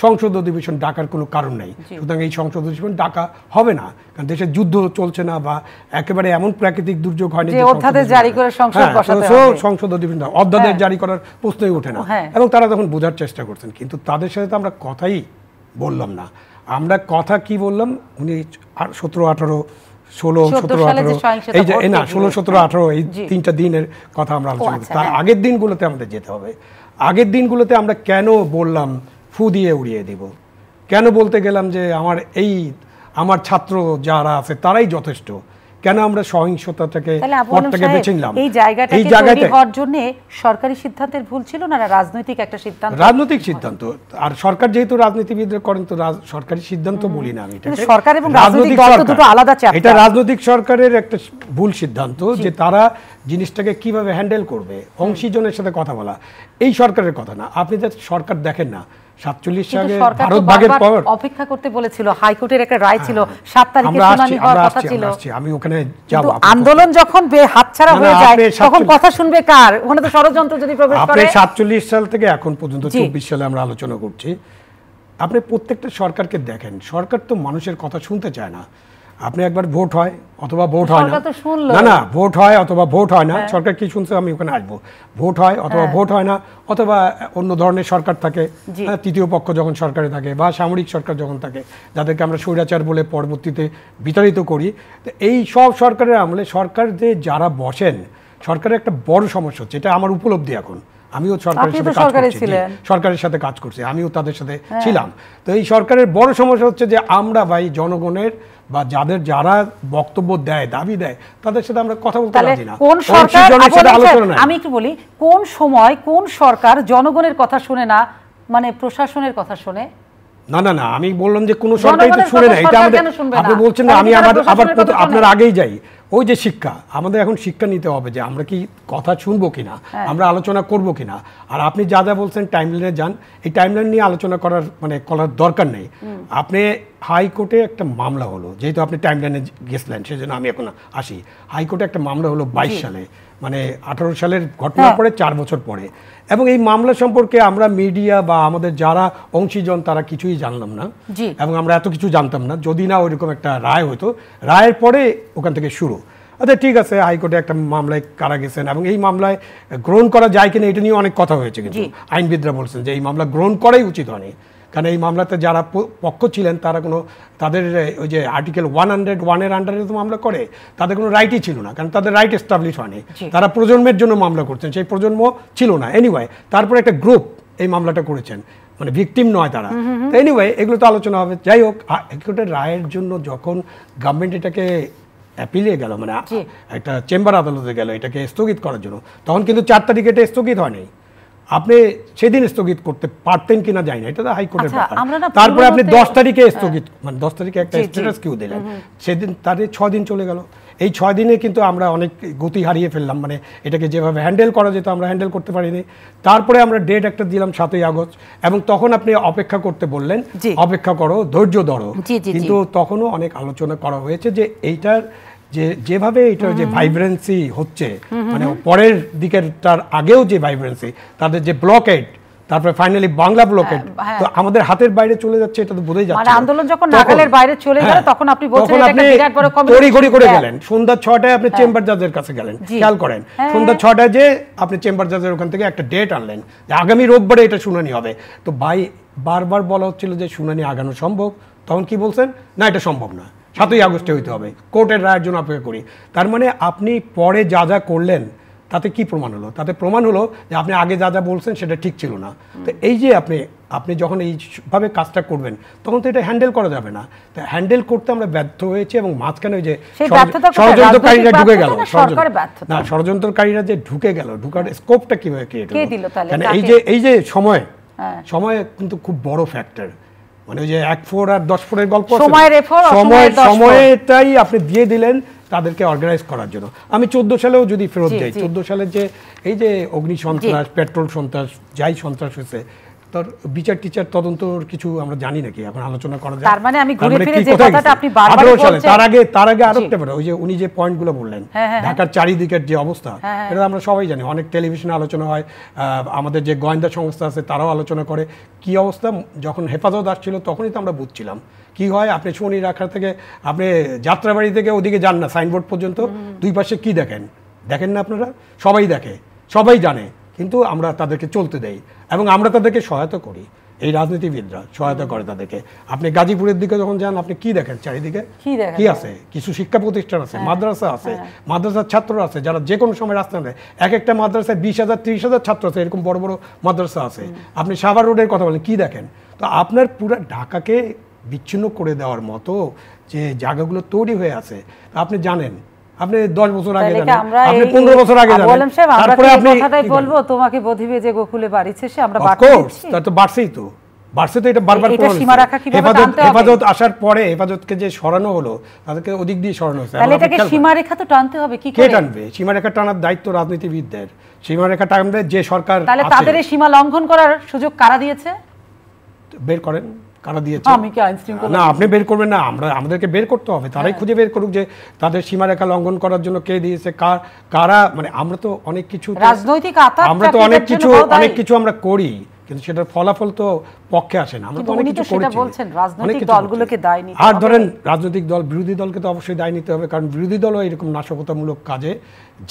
সংসদ অধিবেশন ডাকার কোনো কারণ নেই সুতরাং এই সংসদ অধিবেশন ডাকা হবে না কারণ দেশের যুদ্ধ চলছে না বা একেবারে এমন প্রাকৃতিক দুর্যোগ হয়নি হ্যাঁ, সংসদ অধিবেশন অধ্যাদেশ হ্যাঁ। জারি করার প্রশ্নই ওঠে না হ্যাঁ। এবং তারা তখন বোঝার চেষ্টা করছেন কিন্তু তাদের সাথে তো আমরা কথাই বললাম না আমরা কথা কি বললাম উনি সতেরো আঠারো ষোলো সতেরো হ্যাঁ। আঠারো এই যে না ষোলো সতেরো আঠারো এই তিনটা দিনের কথা আমরা আলোচনা আচ্ছা। তার আগের দিনগুলোতে আমাদের যেতে হবে আগের দিনগুলোতে আমরা কেন বললাম ফু দিয়ে উড়িয়ে দিব কেন বলতে গেলাম যে আমার এই আমার ছাত্র যারা আছে তারাই যথেষ্ট কেন আমরা সহিংসতাটাকে পথটাকে বেছে নিলাম এই জায়গাটাকে এই জায়গাতে হওয়ার জন্য সরকারি সিদ্ধান্তের ভুল ছিল না রাজনৈতিক একটা সিদ্ধান্ত রাজনৈতিক সিদ্ধান্ত আর সরকার যেহেতু রাজনীতিবিদরা করেন তো সরকারি সিদ্ধান্ত বলি না আমি এটা সরকার এবং রাজনৈতিক দল তো দুটো আলাদা চ্যাপ্টার এটা রাজনৈতিক সরকারের একটা ভুল সিদ্ধান্ত যে তারা জিনিসটাকে কিভাবে হ্যান্ডেল করবে অংশীজনের সাথে কথা বলা এই সরকারের কথা না আপনি যে সরকার দেখেন না সাতচল্লিশ সালে ভারত ভাগের পর অপেক্ষা করতে বলেছিল হাইকোর্টের একটা রায় ছিল হ্যাঁ। সাত তারিখে ছিল আমি ওখানে যাব আন্দোলন যখন হয়ে যায় তখন কথা শুনবে কার ওখানে তো ষড়যন্ত্র যদি প্রবেশ করে আপনি সাতচল্লিশ সাল থেকে এখন পর্যন্ত চব্বিশ সালে আমরা আলোচনা করছি আপনি প্রত্যেকটা সরকারকে দেখেন সরকার তো মানুষের কথা শুনতে চায় না আপনি একবার ভোট হয় অথবা ভোট হয় না না না ভোট হয় অথবা ভোট হয় না হ্যাঁ। সরকার কি শুনছে আমি ওখানে আসবো ভোট হয় অথবা হ্যাঁ। ভোট হয় না অথবা অন্য ধরনের সরকার থাকে হ্যাঁ, তৃতীয় পক্ষ যখন সরকারে থাকে বা সামরিক সরকার যখন থাকে যাদেরকে আমরা স্বৈরাচার বলে পরবর্তীতে বিতাড়িত করি এই সব সরকারের আমলে সরকার যে যারা বসেন সরকারের একটা বড় সমস্যা হচ্ছে এটা আমার উপলব্ধি এখন আমিও সরকারের সাথে কাজ করছি সরকারের সাথে কাজ করছি আমিও তাদের সাথে ছিলাম তো এই সরকারের বড় সমস্যা হচ্ছে যে আমরা ভাই জনগণের বা যাদের যারা বক্তব্য দেয় দাবি দেয় তাদের সাথে আমরা কথা বলতে পারি না কোন সরকার আমি একটু বলি কোন সময় কোন সরকার জনগণের কথা শুনে না মানে প্রশাসনের কথা শুনে না না না আমি বললাম যে কোন সরকারই তো শুনে না এটা আমাদের আপনি বলছেন আমি আবার আবার আপনার আগেই যাই ওই যে শিক্ষা আমাদের এখন শিক্ষা নিতে হবে যে আমরা কি কথা শুনবো কিনা হ্যাঁ। আমরা আলোচনা করব কিনা আর আপনি যা যা বলছেন টাইম লাইনে যান এই টাইম লাইন নিয়ে আলোচনা করার মানে করার দরকার নেই আপনি হাইকোর্টে একটা মামলা হলো যেহেতু আপনি টাইম লাইনে গেছিলেন সেজন্য আমি এখন আসি হাইকোর্টে একটা মামলা হলো বাইশ সালে মানে আঠারো সালের ঘটনার হ্যাঁ। পরে চার বছর পরে এবং এই মামলা সম্পর্কে আমরা মিডিয়া বা আমাদের যারা অংশীজন তারা কিছুই জানলাম না এবং আমরা এত কিছু জানতাম না যদি না ওইরকম একটা রায় হতো রায়ের পরে ওখান থেকে শুরু আচ্ছা ঠিক আছে হাইকোর্টে একটা মামলায় কারা গেছেন এবং এই মামলায় গ্রহণ করা যায় কিনা এটা নিয়ে অনেক কথা হয়েছে কিন্তু আইনবিদরা বলছেন যে এই মামলা গ্রহণ করাই উচিত হয়নি কারণ এই মামলাতে যারা পক্ষ ছিলেন তারা কোনো তাদের ওই যে আর্টিকেল ওয়ান হান্ড্রেড ওয়ানের আন্ডারে তো মামলা করে তাদের কোনো রাইটই ছিল না কারণ তাদের রাইট এস্টাবলিশ হয়নি তারা প্রজন্মের জন্য মামলা করছেন সেই প্রজন্ম ছিল না এনিওয়ে তারপরে একটা গ্রুপ এই মামলাটা করেছেন মানে ভিকটিম নয় তারা এনিওয়ে এগুলো তো আলোচনা হবে যাই হোক রায়ের জন্য যখন গভর্নমেন্ট এটাকে অ্যাপিলে গেল মানে একটা চেম্বার আদালতে গেল এটাকে স্থগিত করার জন্য তখন কিন্তু চার তারিখে এটা স্থগিত হয়নি আপনি সেদিন স্থগিত করতে পারতেন কিনা জানি না এটা তো হাইকোর্টের আচ্ছা, ব্যাপার তারপরে আপনি দশ তারিখে হ্যাঁ। স্থগিত মানে দশ তারিখে একটা স্ট্যাটাস কিউ দিলেন সেদিন তাদের ছ দিন চলে গেল এই ছয় দিনে কিন্তু আমরা অনেক গতি হারিয়ে ফেললাম মানে এটাকে যেভাবে হ্যান্ডেল করা যেত আমরা হ্যান্ডেল করতে পারিনি তারপরে আমরা ডেট একটা দিলাম সাতই আগস্ট এবং তখন আপনি অপেক্ষা করতে বললেন অপেক্ষা করো ধৈর্য ধরো কিন্তু তখনও অনেক আলোচনা করা হয়েছে যে এইটার যে যেভাবে এটার যে ভাইব্রেন্সি হচ্ছে মানে পরের দিকের তার আগেও যে ভাইব্রেন্সি তাদের যে ব্লকেড তারপরে ফাইনালি বাংলা ব্লকেট হ্যাঁ, হ্যাঁ। তো আমাদের হাতের বাইরে চলে যাচ্ছে এটা তো বোঝাই যাচ্ছে মানে আন্দোলন যখন নাগালের বাইরে চলে গেল হ্যাঁ, তখন আপনি বলছেন এটা একটা বিরাট বড় কমিটি গড়ি গড়ি করে গেলেন সন্ধ্যা 6টায় আপনি চেম্বার জাজের কাছে গেলেন খেয়াল করেন সন্ধ্যা 6টায় যে আপনি চেম্বার জাজের ওখান থেকে একটা ডেট আনলেন যে আগামী রোববারে এটা শুনানি হবে তো ভাই বারবার বলা হচ্ছিল যে শুনানি আগানো সম্ভব তখন কি বলছেন না এটা সম্ভব না সাতই আগস্টে হইতে হবে কোর্টের রায়ের জন্য অপেক্ষা করি তার মানে আপনি পরে যা যা করলেন তাতে কি প্রমাণ হলো তাতে প্রমাণ হলো যে আপনি আগে যা যা বলছেন সেটা ঠিক ছিল না তো এই যে আপনি আপনি যখন এইভাবে কাজটা করবেন তখন তো এটা হ্যান্ডেল করা যাবে না তো হ্যান্ডেল করতে আমরা ব্যর্থ হয়েছি এবং মাঝখানে ওই যে ষড়যন্ত্রকারীরা ঢুকে গেল না ষড়যন্ত্রকারীরা যে ঢুকে গেল ঢুকার স্কোপটা হ্যাঁ। কিভাবে ক্রিয়েট হলো মানে এই যে এই যে সময় হ্যাঁ। সময় কিন্তু খুব বড় ফ্যাক্টর মানে ওই যে এক ফোর আর দশ ফোরের গল্প সময়ের সময়টাই আপনি দিয়ে দিলেন তাদেরকে অর্গানাইজ করার জন্য আমি চোদ্দ সালেও যদি ফেরত যাই চোদ্দো সালের যে এই যে অগ্নি সন্ত্রাস পেট্রোল সন্ত্রাস যাই সন্ত্রাস হয়েছে তার বিচার টিচার তদন্তর কিছু আমরা জানি নাকি এখন আলোচনা করা তার মানে আমি ঘুরে মানে ফিরে যে কথাটা আপনি বারবার বলছেন তার আগে তার আগে আরো একটা ওই যে উনি যে পয়েন্টগুলো বললেন হ্যাঁ, হ্যাঁ, হ্যাঁ। ঢাকার চারিদিকের যে অবস্থা এটা আমরা সবাই জানি অনেক টেলিভিশনে আলোচনা হয় আমাদের যে গোয়েন্দা সংস্থা আছে তারাও আলোচনা করে কি অবস্থা যখন হেফাজত আসছিল তখনই তো আমরা বুঝছিলাম কি হয় আপনি শনি রাখার থেকে আপনি যাত্রাবাড়ি থেকে ওদিকে যান না সাইনবোর্ড পর্যন্ত দুই পাশে কি দেখেন দেখেন না আপনারা সবাই দেখে সবাই জানে কিন্তু আমরা তাদেরকে চলতে দেই এবং আমরা তাদেরকে সহায়তা করি এই রাজনীতিবিদরা সহায়তা করে তাদেরকে আপনি গাজীপুরের দিকে যখন যান আপনি কি দেখেন চারিদিকে কি আছে কিছু শিক্ষা প্রতিষ্ঠান আছে হ্যাঁ, মাদ্রাসা আছে হ্যাঁ। মাদ্রাসার ছাত্র আছে যারা যে কোনো সময় রাস্তা নেয় এক একটা মাদ্রাসায় বিশ হাজার ত্রিশ হাজার ছাত্র আছে এরকম বড় বড় মাদ্রাসা আছে আপনি সাভার রোডের কথা বলেন কি দেখেন তো আপনার পুরো ঢাকাকে বিচ্ছিন্ন করে দেওয়ার মতো যে জায়গাগুলো তৈরি হয়ে আছে আপনি জানেন আপনি 10 বছর আগে জানেন আপনি 15 বছর আগে জানেন আপনি বলবো তোমাকে বধিবে যে গোকুলে আমরা তা তো বাড়ছেই তো বাড়ছে তো এটা বারবার সীমা রাখা কিভাবে হবে হেফাজত আসার পরে হেফাজতকে যে সরানো হলো তাদেরকে দিয়ে সরানো তাহলে এটাকে সীমা রেখা তো টানতে হবে কি করে কে টানবে সীমা রেখা টানার দায়িত্ব রাজনীতিবিদদের সীমা রেখা টানবে যে সরকার তাহলে তাদের সীমা লঙ্ঘন করার সুযোগ কারা দিয়েছে বের করেন কারা দিয়েছে হ্যাঁ, আমি কি আইন শৃঙ্খলা না আপনি বের করবেন না আমরা আমাদেরকে বের করতে হবে তারাই হ্যাঁ। খুঁজে বের করুক যে তাদের সীমারেখা লঙ্ঘন করার জন্য কে দিয়েছে কার কারা মানে আমরা তো অনেক কিছু রাজনৈতিক আমরা তো অনেক কিছু অনেক কিছু আমরা করি কিন্তু সেটার ফলাফল তো পক্ষে আসে না আমরা তো অনেক কিছু করেছি বলছেন রাজনৈতিক দলগুলোকে দায় নিতে আর ধরেন রাজনৈতিক দল বিরোধী দলকে তো অবশ্যই দায় নিতে হবে কারণ বিরোধী দলও এরকম নাশকতামূলক কাজে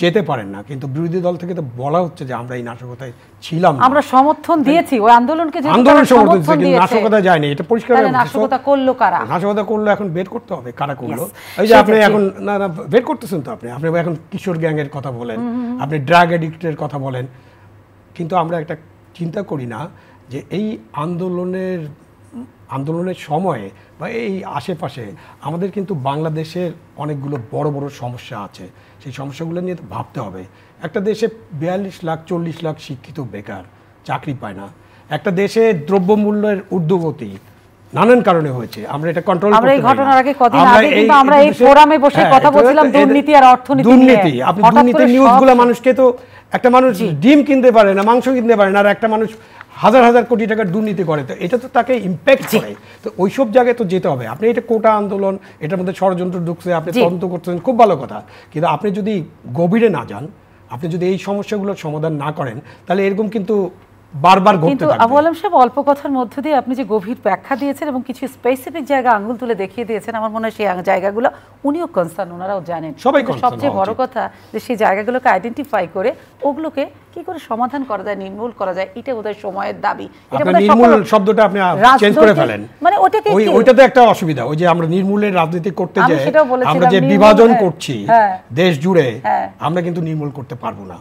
যেতে পারেন না কিন্তু বিরোধী দল থেকে তো বলা হচ্ছে যে আমরা এই নাশকতায় ছিলাম আমরা সমর্থন দিয়েছি ওই আন্দোলনকে আন্দোলন সমর্থন দিয়েছি নাশকতা যায়নি এটা পরিষ্কার নাশকতা করলো কারা নাশকতা করলো এখন বের করতে হবে কারা করলো এই যে আপনি এখন না না বের করতেছেন তো আপনি আপনি এখন কিশোর গ্যাং এর কথা বলেন আপনি ড্রাগ এডিক্টের কথা বলেন কিন্তু আমরা একটা চিন্তা করি না যে এই আন্দোলনের আন্দোলনের সময়ে বা এই আশেপাশে আমাদের কিন্তু বাংলাদেশের অনেকগুলো বড় বড় সমস্যা আছে সেই সমস্যাগুলো নিয়ে ভাবতে হবে একটা দেশে বিয়াল্লিশ লাখ চল্লিশ লাখ শিক্ষিত বেকার চাকরি পায় না একটা দেশে দ্রব্যমূল্যের ঊর্ধ্বগতি নানান কারণে হয়েছে আমরা এটা কন্ট্রোল আমরা এই ঘটনার আগে কদিন আগে কিন্তু আমরা এই ফোরামে বসে হ্যাঁ, কথা বলছিলাম দুর্নীতি আর অর্থনীতি দুর্নীতি আপনি দুর্নীতি নিউজগুলো মানুষকে তো একটা মানুষ ডিম কিনতে পারে না মাংস কিনতে পারে না আর একটা মানুষ হাজার হাজার কোটি টাকার দুর্নীতি করে তো এটা তো তাকে ইম্প্যাক্ট করে তো ওই সব জায়গায় তো যেতে হবে আপনি এটা কোটা আন্দোলন এটার মধ্যে ষড়যন্ত্র ঢুকছে আপনি তদন্ত করছেন খুব ভালো কথা কিন্তু আপনি যদি গভীরে না যান আপনি যদি এই সমস্যাগুলোর সমাধান না করেন তাহলে এরকম কিন্তু বারবার ঘটতে থাকবে আবু আলম সাহেব অল্প কথার মধ্য দিয়ে আপনি যে গভীর ব্যাখ্যা দিয়েছেন এবং কিছু স্পেসিফিক জায়গা আঙ্গুল তুলে দেখিয়ে দিয়েছেন আমার মনে হয় সেই জায়গাগুলো উনিও কনসার্ন ওনারাও জানেন সবচেয়ে বড় কথা যে সেই জায়গাগুলোকে আইডেন্টিফাই করে ওগুলোকে কি করে সমাধান করা যায় নির্মূল করা যায় এটা বোধহয় সময়ের দাবি নির্মূল শব্দটা আপনি চেঞ্জ করে ফেলেন মানে ওটাকে ওইটা তো একটা অসুবিধা ওই যে আমরা নির্মূলের রাজনীতি করতে যাই আমরা যে বিভাজন হ্যাঁ, করছি হ্যাঁ। দেশ জুড়ে হ্যাঁ। আমরা কিন্তু নির্মূল করতে পারবো না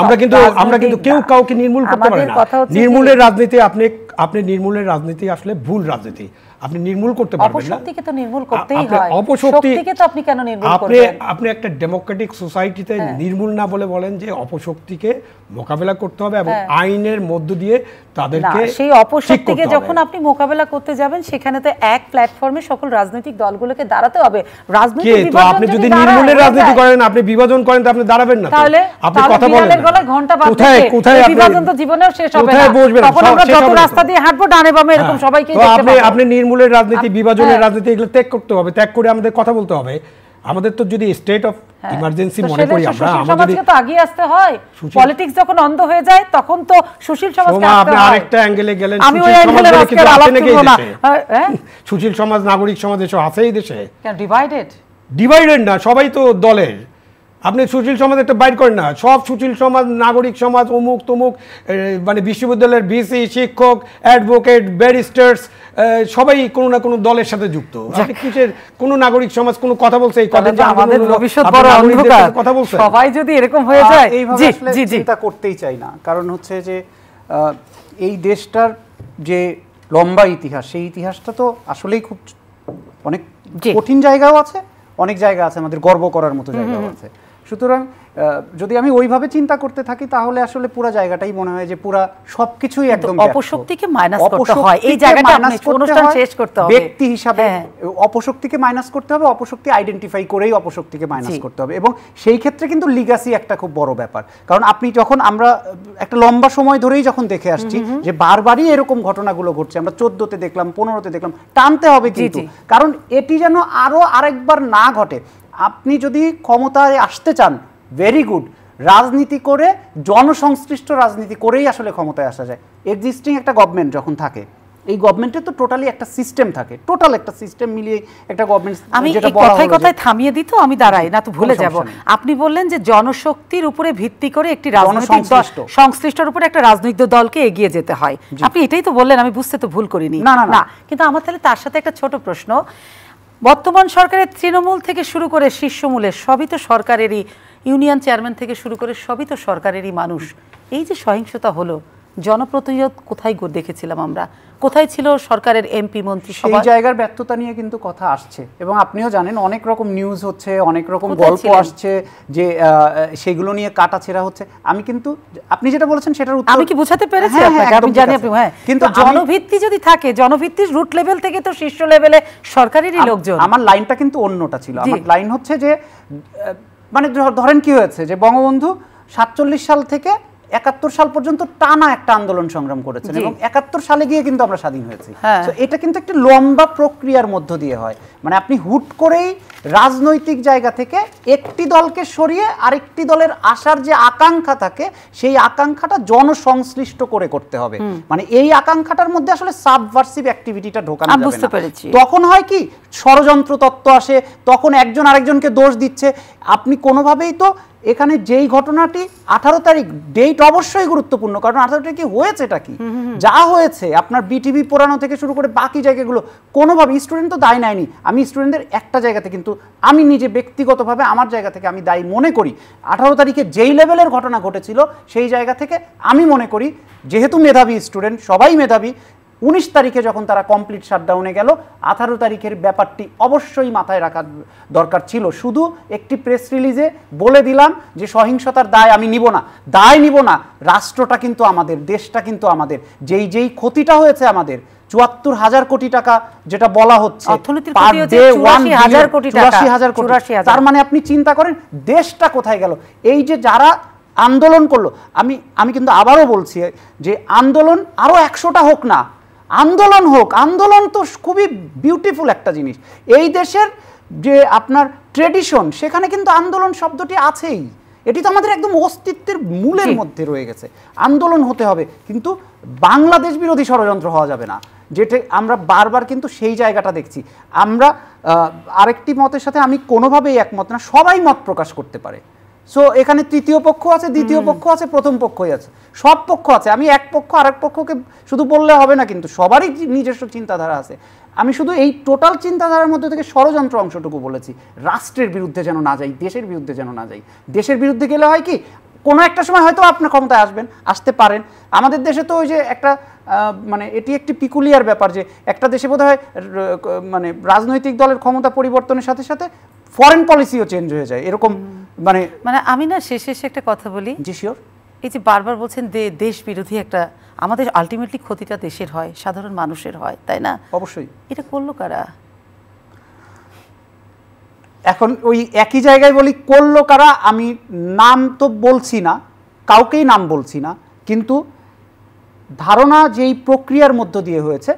আমরা কিন্তু আমরা কিন্তু কেউ কাউকে নির্মূল করতে পারি না নির্মূলের রাজনীতি আপনি আপনি নির্মূলের রাজনীতি আসলে ভুল রাজনীতি আপনি নির্মূল করতে পারবেন না অপশক্তিকে তো নির্মূল করতেই হয় অপশক্তিকে তো আপনি কেন নির্মূল করবেন আপনি একটা ডেমোক্রেটিক সোসাইটিতে হ্যাঁ। নির্মূল না বলে বলেন যে অপশক্তিকে মোকাবেলা করতে হবে এবং হ্যাঁ। আইনের মধ্য দিয়ে তাদেরকে সেই অপশক্তিকে যখন আপনি মোকাবেলা করতে যাবেন সেখানে তো এক প্ল্যাটফর্মে সকল রাজনৈতিক দলগুলোকে দাঁড়াতে হবে রাজনৈতিক বিভাজন আপনি যদি নির্মূলের রাজনীতি করেন আপনি বিভাজন করেন তো আপনি দাঁড়াবেন না তাহলে আপনি কথা বলেন গলায় ঘন্টা বাজবে কোথায় বিভাজন তো জীবনেও শেষ হবে না তখন আমরা যত রাস্তা দিয়ে হাঁটবো ডানে বামে এরকম হ্যাঁ। সবাইকে দেখতে পাবো আপনি নির্মূল তৃণমূলের রাজনীতি বিভাজনের হ্যাঁ। রাজনীতি এগুলো ত্যাগ করতে হবে ত্যাগ করে আমাদের কথা বলতে হবে আমাদের তো যদি স্টেট অফ ইমার্জেন্সি মনে করি আমরা আমাদের তো আগে আসতে হয় পলিটিক্স যখন অন্ধ হয়ে যায় তখন তো সুশীল সমাজকে আপনি আরেকটা অ্যাঙ্গেলে গেলেন আমি ওই অ্যাঙ্গেলে আজকে আলাপ করব না হ্যাঁ, হ্যাঁ সুশীল সমাজ নাগরিক সমাজ এসব আছে এই দেশে ডিভাইডেড ডিভাইডেড না সবাই তো দলের আপনি সুশীল সমাজ একটা বাইর করেন না সব সুশীল সমাজ নাগরিক সমাজ অমুক তমুক মানে বিশ্ববিদ্যালয়ের ভিসি শিক্ষক অ্যাডভোকেট ব্যারিস্টার্স সবাই কোনো না কোনো দলের সাথে যুক্ত আপনি কিসের কোনো নাগরিক সমাজ কোনো কথা বলছে এই কথা যে আমাদের ভবিষ্যৎ বড় অন্ধকার কথা বলছে সবাই যদি এরকম হয়ে যায় এইভাবে আসলে চিন্তা করতেই চাই না কারণ হচ্ছে যে এই দেশটার যে লম্বা ইতিহাস সেই ইতিহাসটা তো আসলেই খুব অনেক কঠিন জায়গাও আছে অনেক জায়গা আছে আমাদের গর্ব করার মতো জায়গাও আছে সুতরাং যদি আমি ওইভাবে চিন্তা করতে থাকি তাহলে আসলে পুরো জায়গাটাই মনে হয় যে পুরো সবকিছুই একদম অপশক্তিকে মাইনাস করতে হয় এই জায়গাটা অনুষ্ঠান শেষ করতে হবে ব্যক্তি হিসাবে হ্যাঁ। অপশক্তিকে মাইনাস করতে হবে অপশক্তি আইডেন্টিফাই করেই অপশক্তিকে মাইনাস করতে হবে এবং সেই ক্ষেত্রে কিন্তু লিগাসি একটা খুব বড় ব্যাপার কারণ আপনি যখন আমরা একটা লম্বা সময় ধরেই যখন দেখে আসছি যে বারবারই এরকম ঘটনাগুলো ঘটছে আমরা চোদ্দতে দেখলাম পনেরোতে দেখলাম টানতে হবে কিন্তু কারণ এটি যেন আরো আরেকবার না ঘটে আপনি যদি ক্ষমতায় আসতে চান ভেরি গুড রাজনীতি করে জনসংশ্লিষ্ট রাজনীতি করেই আসলে ক্ষমতায় আসা যায় এক্সিস্টিং একটা গভর্নমেন্ট যখন থাকে এই গভর্নমেন্টের তো টোটালি একটা সিস্টেম থাকে টোটাল একটা সিস্টেম মিলিয়ে একটা গভর্নমেন্ট আমি কথায় কথায় থামিয়ে দিত আমি দাঁড়াই না তো ভুলে যাব আপনি বললেন যে জনশক্তির উপরে ভিত্তি করে একটি রাজনৈতিক সংশ্লিষ্টর উপরে একটা রাজনৈতিক দলকে এগিয়ে যেতে হয় আপনি এটাই তো বললেন আমি বুঝতে তো ভুল করিনি না না কিন্তু আমার তাহলে তার সাথে একটা ছোট প্রশ্ন বর্তমান সরকারের তৃণমূল থেকে শুরু করে শীর্ষমূলে সবই তো সরকারেরই ইউনিয়ন চেয়ারম্যান থেকে শুরু করে সবই তো সরকারেরই মানুষ এই যে সহিংসতা হলো জনপ্রতিরোধ কোথায় দেখেছিলাম আমরা কোথায় ছিল সরকারের এমপি মন্ত্রী সেই জায়গার ব্যর্থতা নিয়ে কিন্তু কথা আসছে এবং আপনিও জানেন অনেক রকম নিউজ হচ্ছে অনেক রকম গল্প আসছে যে সেগুলো নিয়ে কাটাছেড়া হচ্ছে আমি কিন্তু আপনি যেটা বলেছেন সেটার উত্তর আমি কি বোঝাতে পেরেছি হ্যাঁ, আপনাকে হ্যাঁ, আমি জানি আপনি হ্যাঁ কিন্তু জনভিত্তি যদি থাকে জনভিত্তির রুট লেভেল থেকে তো শীর্ষ লেভেলে সরকারেরই লোকজন আমার লাইনটা কিন্তু অন্যটা ছিল আমার লাইন হচ্ছে যে মানে ধরেন কি হয়েছে যে বঙ্গবন্ধু সাতচল্লিশ সাল থেকে একাত্তর সাল পর্যন্ত টানা একটা আন্দোলন সংগ্রাম করেছেন এবং একাত্তর সালে গিয়ে কিন্তু আমরা স্বাধীন হয়েছি হ্যাঁ। এটা কিন্তু একটা লম্বা প্রক্রিয়ার মধ্য দিয়ে হয় মানে আপনি হুট করেই রাজনৈতিক জায়গা থেকে একটি দলকে সরিয়ে আরেকটি দলের আসার যে আকাঙ্ক্ষা থাকে সেই আকাঙ্ক্ষাটা জনসংশ্লিষ্ট করে করতে হবে মানে এই আকাঙ্ক্ষাটার মধ্যে আসলে সাবভার্সিভ অ্যাক্টিভিটিটা ঢোকানো বুঝতে পেরেছি তখন হয় কি ষড়যন্ত্র তত্ত্ব আসে তখন একজন আরেকজনকে দোষ দিচ্ছে আপনি কোনোভাবেই তো এখানে যেই ঘটনাটি আঠারো তারিখ ডেট অবশ্যই গুরুত্বপূর্ণ কারণ আঠারো তারিখে হয়েছে এটা কি যা হয়েছে আপনার বিটিভি পোড়ানো থেকে শুরু করে বাকি জায়গাগুলো কোনোভাবে স্টুডেন্ট তো দায় নেয়নি আমি স্টুডেন্টদের একটা জায়গাতে কিন্তু কিন্তু আমি নিজে ব্যক্তিগতভাবে আমার জায়গা থেকে আমি দায়ী মনে করি আঠারো তারিখে যেই লেভেলের ঘটনা ঘটেছিল সেই জায়গা থেকে আমি মনে করি যেহেতু মেধাবী স্টুডেন্ট সবাই মেধাবী উনিশ তারিখে যখন তারা কমপ্লিট শাটডাউনে গেল আঠারো তারিখের ব্যাপারটি অবশ্যই মাথায় রাখার দরকার ছিল শুধু একটি প্রেস রিলিজে বলে দিলাম যে সহিংসতার দায় আমি নিব না দায় নিব না রাষ্ট্রটা কিন্তু আমাদের দেশটা কিন্তু আমাদের যেই যেই ক্ষতিটা হয়েছে আমাদের চুয়াত্তর হাজার কোটি টাকা যেটা বলা হচ্ছে তার মানে আপনি চিন্তা করেন দেশটা কোথায় গেল এই যে যারা আন্দোলন করলো আমি আমি কিন্তু আবারও বলছি যে আন্দোলন আরও একশোটা হোক না আন্দোলন হোক আন্দোলন তো খুবই বিউটিফুল একটা জিনিস এই দেশের যে আপনার ট্রেডিশন সেখানে কিন্তু আন্দোলন শব্দটি আছেই এটি তো আমাদের একদম অস্তিত্বের মূলের মধ্যে রয়ে গেছে আন্দোলন হতে হবে কিন্তু বাংলাদেশ বিরোধী ষড়যন্ত্র হওয়া যাবে না যেটা আমরা বারবার কিন্তু সেই জায়গাটা দেখছি আমরা আরেকটি মতের সাথে আমি কোনোভাবেই একমত না সবাই মত প্রকাশ করতে পারে সো এখানে তৃতীয় পক্ষ আছে দ্বিতীয় পক্ষ আছে প্রথম পক্ষই আছে সব পক্ষ আছে আমি এক পক্ষ আরেক পক্ষকে শুধু বললে হবে না কিন্তু সবারই নিজস্ব চিন্তাধারা আছে আমি শুধু এই টোটাল চিন্তাধারার মধ্যে থেকে ষড়যন্ত্র অংশটুকু বলেছি রাষ্ট্রের বিরুদ্ধে যেন না যাই দেশের বিরুদ্ধে যেন না যাই দেশের বিরুদ্ধে গেলে হয় কি কোনো একটা সময় হয়তো আপনার ক্ষমতায় আসবেন আসতে পারেন আমাদের দেশে তো ওই যে একটা মানে এটি একটি পিকুলিয়ার ব্যাপার যে একটা দেশে বোধ হয় মানে রাজনৈতিক দলের ক্ষমতা পরিবর্তনের সাথে সাথে ফরেন পলিসিও চেঞ্জ হয়ে যায় এরকম মানে মানে আমি না শেষে শেষে একটা কথা বলি জি শিওর এই যে বারবার বলছেন দেশ বিরোধী একটা আমাদের আলটিমেটলি ক্ষতিটা দেশের হয় সাধারণ মানুষের হয় তাই না অবশ্যই এটা করলো কারা এখন ওই একই জায়গায় বলি করলো কারা আমি নাম তো বলছি না কাউকেই নাম বলছি না কিন্তু ধারণা যেই প্রক্রিয়ার মধ্য দিয়ে হয়েছে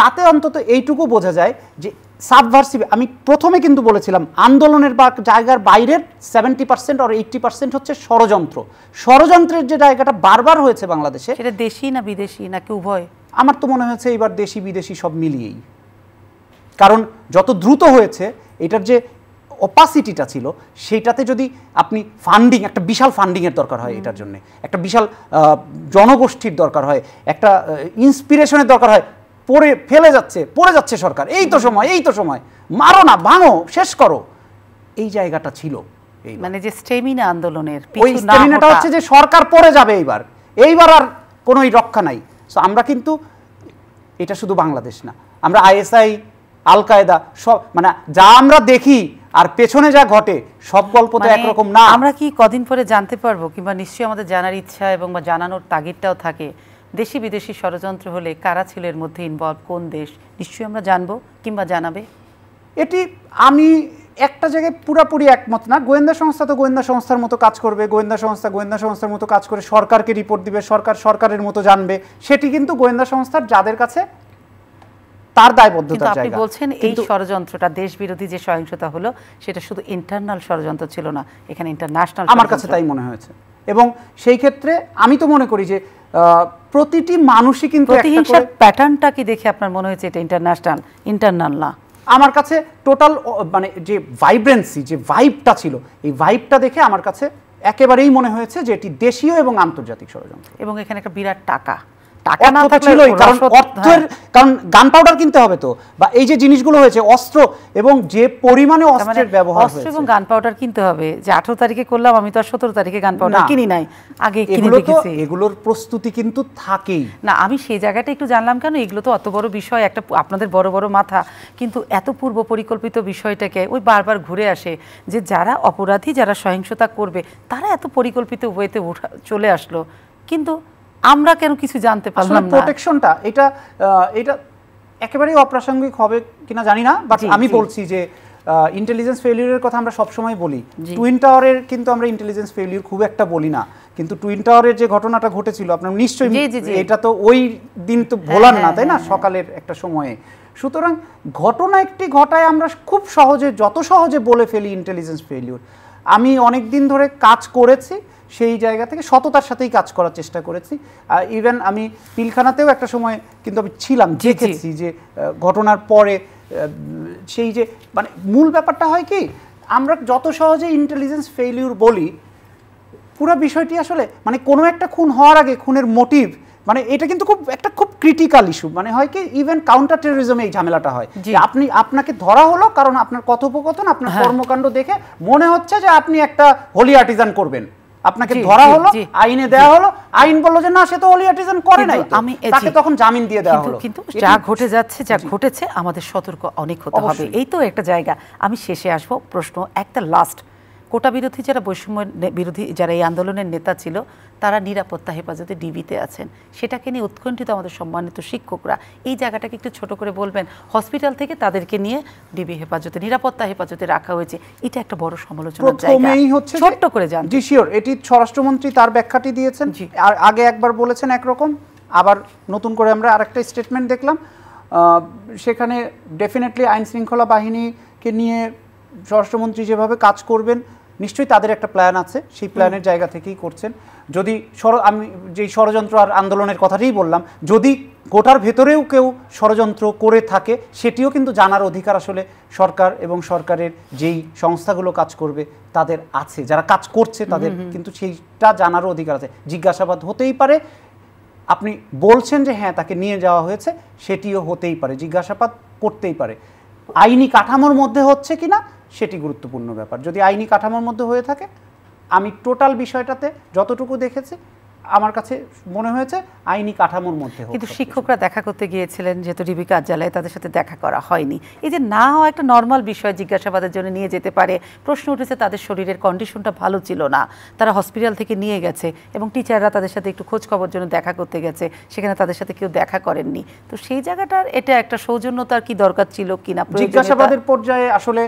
তাতে অন্তত এইটুকু বোঝা যায় যে সাবভার্সিভ আমি প্রথমে কিন্তু বলেছিলাম আন্দোলনের বা জায়গার বাইরের সেভেন্টি পার্সেন্ট আর এইটটি পার্সেন্ট হচ্ছে ষড়যন্ত্র ষড়যন্ত্রের যে জায়গাটা বারবার হয়েছে বাংলাদেশে সেটা দেশি না বিদেশি নাকি উভয় আমার তো মনে হয়েছে এবার দেশি বিদেশি সব মিলিয়েই কারণ যত দ্রুত হয়েছে এটার যে অপাসিটিটা ছিল সেইটাতে যদি আপনি ফান্ডিং একটা বিশাল ফান্ডিংয়ের দরকার হয় এটার জন্য একটা বিশাল জনগোষ্ঠীর দরকার হয় একটা ইন্সপিরেশনের দরকার হয় পড়ে ফেলে যাচ্ছে পড়ে যাচ্ছে সরকার এই তো সময় এই তো সময় মারো না ভাঙো শেষ করো এই জায়গাটা ছিল মানে যে স্টেমিনা আন্দোলনের ওই স্টেমিনাটা হচ্ছে যে সরকার পড়ে যাবে এইবার এইবার আর কোনোই রক্ষা নাই সো আমরা কিন্তু এটা শুধু বাংলাদেশ না আমরা আইএসআই আল কায়দা সব মানে যা আমরা দেখি আর পেছনে যা ঘটে সব গল্প তো মানে একরকম না আমরা কি কদিন পরে জানতে পারবো কিংবা নিশ্চয়ই আমাদের জানার ইচ্ছা এবং বা জানানোর তাগিদটাও থাকে দেশি বিদেশি ষড়যন্ত্র হলে কারা ছিল এর মধ্যে ইনভলভ কোন দেশ নিশ্চয়ই আমরা জানবো কিংবা জানাবে এটি আমি একটা জায়গায় পুরাপুরি একমত না গোয়েন্দা সংস্থা তো গোয়েন্দা সংস্থার মতো কাজ করবে গোয়েন্দা সংস্থা গোয়েন্দা সংস্থার মতো কাজ করে সরকারকে রিপোর্ট দিবে সরকার সরকারের মতো জানবে সেটি কিন্তু গোয়েন্দা সংস্থার যাদের কাছে তার দায়বদ্ধতা আপনি বলছেন এই ষড়যন্ত্রটা দেশ বিরোধী যে সহিংসতা হলো সেটা শুধু ইন্টারনাল ষড়যন্ত্র ছিল না এখানে ইন্টারন্যাশনাল আমার কাছে তাই মনে হয়েছে এবং সেই ক্ষেত্রে আমি তো মনে করি যে প্রতিটি মানুষই কিন্তু প্রতিহিংসার প্যাটার্নটা কি দেখে আপনার মনে হয়েছে এটা ইন্টারন্যাশনাল ইন্টারনাল না আমার কাছে টোটাল মানে যে ভাইব্রেন্সি যে ভাইবটা ছিল এই ভাইবটা দেখে আমার কাছে একেবারেই মনে হয়েছে যে এটি দেশীয় এবং আন্তর্জাতিক ষড়যন্ত্র এবং এখানে একটা বিরাট টাকা টাকা না কারণ হ্যাঁ। অর্থের কারণ গান পাউডার কিনতে হবে তো বা এই যে জিনিসগুলো হয়েছে অস্ত্র এবং যে পরিমাণে অস্ত্রের মানে ব্যবহার অস্ত্র এবং গান পাউডার কিনতে হবে যে তারিখে করলাম আমি তো আর তারিখে গান পাউডার কিনি নাই আগে কিনে এগুলোর প্রস্তুতি কিন্তু থাকেই না আমি সেই জায়গাটা একটু জানলাম কেন এগুলো তো অত বড় বিষয় একটা আপনাদের বড় বড় মাথা কিন্তু এত পূর্ব পরিকল্পিত বিষয়টাকে ওই বারবার ঘুরে আসে যে যারা অপরাধী যারা সহিংসতা করবে তারা এত পরিকল্পিত ওয়েতে চলে আসলো কিন্তু আমরা কেন কিছু জানতে পারলাম না প্রোটেকশনটা এটা এটা একেবারেই অপ্রাসঙ্গিক হবে কিনা জানি না বাট আমি বলছি যে ইন্টেলিজেন্স ফেলিউরের কথা আমরা সবসময় বলি টুইন টাওয়ারের কিন্তু আমরা ইন্টেলিজেন্স ফেলিউর খুব একটা বলি না কিন্তু টুইন টাওয়ারের যে ঘটনাটা ঘটেছিল আপনার নিশ্চয়ই এটা তো ওই দিন তো হ্যাঁ, ভোলার না হ্যাঁ, তাই না হ্যাঁ, সকালের একটা সময়ে সুতরাং ঘটনা একটি ঘটায় আমরা খুব সহজে যত সহজে বলে ফেলি ইন্টেলিজেন্স ফেলিউর আমি অনেক দিন ধরে কাজ করেছি সেই জায়গা থেকে সততার সাথেই কাজ করার চেষ্টা করেছি ইভেন আমি পিলখানাতেও একটা সময় কিন্তু আমি ছিলাম দেখেছি যে ঘটনার পরে সেই যে মানে মূল ব্যাপারটা হয় কি আমরা যত সহজে ইন্টেলিজেন্স ফেইলিউর বলি পুরো বিষয়টি আসলে মানে কোনো একটা খুন হওয়ার আগে খুনের মোটিভ মানে এটা কিন্তু খুব একটা খুব ক্রিটিক্যাল ইস্যু মানে হয় কি ইভেন কাউন্টার টেরোরিজমে এই ঝামেলাটা হয় আপনি আপনাকে ধরা হলো কারণ আপনার কথোপকথন আপনার হ্যাঁ। কর্মকাণ্ড দেখে মনে হচ্ছে যে আপনি একটা হোলি আর্টিজান করবেন আপনাকে ধরা হলো আইনে দেয়া হলো আইন বললো যে না সে তো অলিয়াটিজম করে নাই আমি তাকে তখন জামিন দিয়ে দেওয়া হলো কিন্তু যা ঘটে যাচ্ছে যা ঘটেছে আমাদের সতর্ক অনেক হতে হবে এই তো একটা জায়গা আমি শেষে আসবো প্রশ্ন একটা লাস্ট কোটা বিরোধী যারা বৈষম্য বিরোধী যারা এই আন্দোলনের নেতা ছিল তারা নিরাপত্তা হেফাজতে ডিবিতে আছেন সেটাকে নিয়ে উৎকণ্ঠিত আমাদের সম্মানিত শিক্ষকরা এই জায়গাটাকে একটু ছোট করে বলবেন হসপিটাল থেকে তাদেরকে নিয়ে ডিবি হেফাজতে নিরাপত্তা হেফাজতে রাখা হয়েছে এটা একটা বড় সমালোচনার জায়গা ছোট্ট করে জান জি শিওর এটি স্বরাষ্ট্রমন্ত্রী তার ব্যাখ্যাটি দিয়েছেন আর আগে একবার বলেছেন একরকম আবার নতুন করে আমরা আরেকটা স্টেটমেন্ট দেখলাম সেখানে ডেফিনেটলি আইন শৃঙ্খলা বাহিনীকে নিয়ে স্বরাষ্ট্রমন্ত্রী যেভাবে কাজ করবেন নিশ্চয়ই তাদের একটা প্ল্যান আছে সেই প্ল্যানের জায়গা থেকেই করছেন যদি আমি যেই ষড়যন্ত্র আর আন্দোলনের কথাটাই বললাম যদি কোটার ভেতরেও কেউ ষড়যন্ত্র করে থাকে সেটিও কিন্তু জানার অধিকার আসলে সরকার এবং সরকারের যেই সংস্থাগুলো কাজ করবে তাদের আছে যারা কাজ করছে তাদের কিন্তু সেইটা জানারও অধিকার আছে জিজ্ঞাসাবাদ হতেই পারে আপনি বলছেন যে হ্যাঁ তাকে নিয়ে যাওয়া হয়েছে সেটিও হতেই পারে জিজ্ঞাসাবাদ করতেই পারে আইনি কাঠামোর মধ্যে হচ্ছে কিনা সেটি গুরুত্বপূর্ণ ব্যাপার যদি আইনি কাঠামোর মধ্যে হয়ে থাকে আমি টোটাল বিষয়টাতে যতটুকু দেখেছি আমার কাছে মনে হয়েছে আইনি কাঠামোর মধ্যে কিন্তু শিক্ষকরা দেখা করতে গিয়েছিলেন যেহেতু ডিবি কার্যালয়ে তাদের সাথে দেখা করা হয়নি এই যে না হওয়া একটা নর্মাল বিষয় জিজ্ঞাসাবাদের জন্য নিয়ে যেতে পারে প্রশ্ন উঠেছে তাদের শরীরের কন্ডিশনটা ভালো ছিল না তারা হসপিটাল থেকে নিয়ে গেছে এবং টিচাররা তাদের সাথে একটু খোঁজ খবর জন্য দেখা করতে গেছে সেখানে তাদের সাথে কেউ দেখা করেননি তো সেই জায়গাটার এটা একটা সৌজন্যতার কি দরকার ছিল কিনা জিজ্ঞাসাবাদের পর্যায়ে আসলে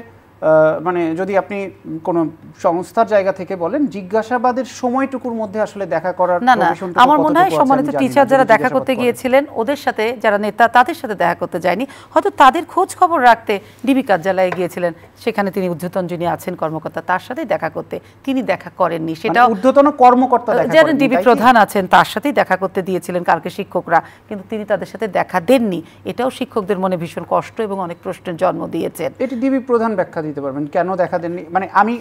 মানে যদি আপনি কোন সংস্থার জায়গা থেকে বলেন জিজ্ঞাসাবাদের সময়টুকুর মধ্যে আসলে দেখা করার না না আমার মনে হয় সম্মানিত টিচার যারা দেখা করতে গিয়েছিলেন ওদের সাথে যারা নেতা তাদের সাথে দেখা করতে যায়নি হয়তো তাদের খোঁজ খবর রাখতে ডিবি কার্যালয়ে গিয়েছিলেন সেখানে তিনি ঊর্ধ্বতন যিনি আছেন কর্মকর্তা তার সাথে দেখা করতে তিনি দেখা করেননি মানে সেটা ঊর্ধ্বতন কর্মকর্তা যারা ডিবি প্রধান আছেন তার সাথেই দেখা করতে দিয়েছিলেন কালকে শিক্ষকরা কিন্তু তিনি তাদের সাথে দেখা দেননি এটাও শিক্ষকদের মনে ভীষণ কষ্ট এবং অনেক প্রশ্নের জন্ম দিয়েছেন এটি ডিবি প্রধান ব্যাখ্যা দিতে পারবেন কেন দেখা দেননি মানে আমি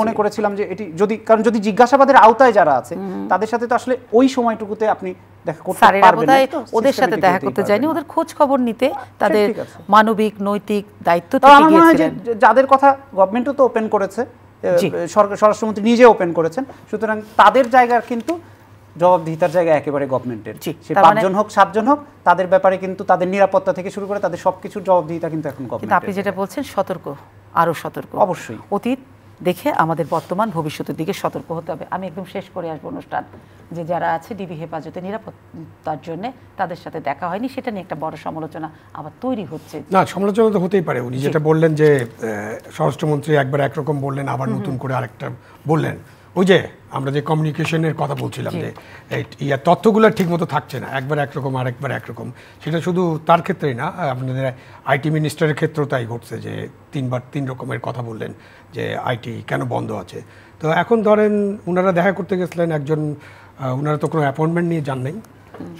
মনে করেছিলাম যে এটি যদি কারণ যদি জিজ্ঞাসাবাদের আওতায় যারা আছে তাদের সাথে তো আসলে ওই সময়টুকুতে আপনি ওদের সাথে দেখা করতে যায়নি ওদের খোঁজ খবর নিতে তাদের মানবিক নৈতিক দায়িত্ব যাদের কথা গভর্নমেন্টও তো ওপেন করেছে স্বরাষ্ট্রমন্ত্রী নিজে ওপেন করেছেন সুতরাং তাদের জায়গার কিন্তু জবাবদিহিতার জায়গা একেবারে গভর্নমেন্টের সে মানে পাঁচজন হোক সাতজন হোক তাদের ব্যাপারে কিন্তু তাদের নিরাপত্তা থেকে শুরু করে তাদের সবকিছুর জবাবদিহিতা কিন্তু এখন আপনি যেটা বলছেন সতর্ক আরও সতর্ক অবশ্যই অতীত দেখে আমাদের বর্তমান ভবিষ্যতের দিকে সতর্ক হতে হবে আমি একদম শেষ করে আসবো অনুষ্ঠান যে যারা আছে ডিবি হেফাজতে নিরাপত্তার জন্য তাদের সাথে দেখা হয়নি সেটা নিয়ে একটা বড় সমালোচনা আবার তৈরি হচ্ছে না সমালোচনা তো হতেই পারে উনি যেটা বললেন যে স্বরাষ্ট্রমন্ত্রী একবার একরকম বললেন আবার নতুন করে আরেকটা বললেন ওই যে আমরা যে কমিউনিকেশনের কথা বলছিলাম যে ইয়া তথ্যগুলো মতো থাকছে না একবার একরকম আর একবার একরকম সেটা শুধু তার ক্ষেত্রেই না আপনাদের আইটি মিনিস্টারের ক্ষেত্রেও তাই ঘটছে যে তিনবার তিন রকমের কথা বললেন যে আইটি কেন বন্ধ আছে তো এখন ধরেন ওনারা দেখা করতে গেছিলেন একজন ওনারা তো কোনো অ্যাপয়েন্টমেন্ট নিয়ে যান নাই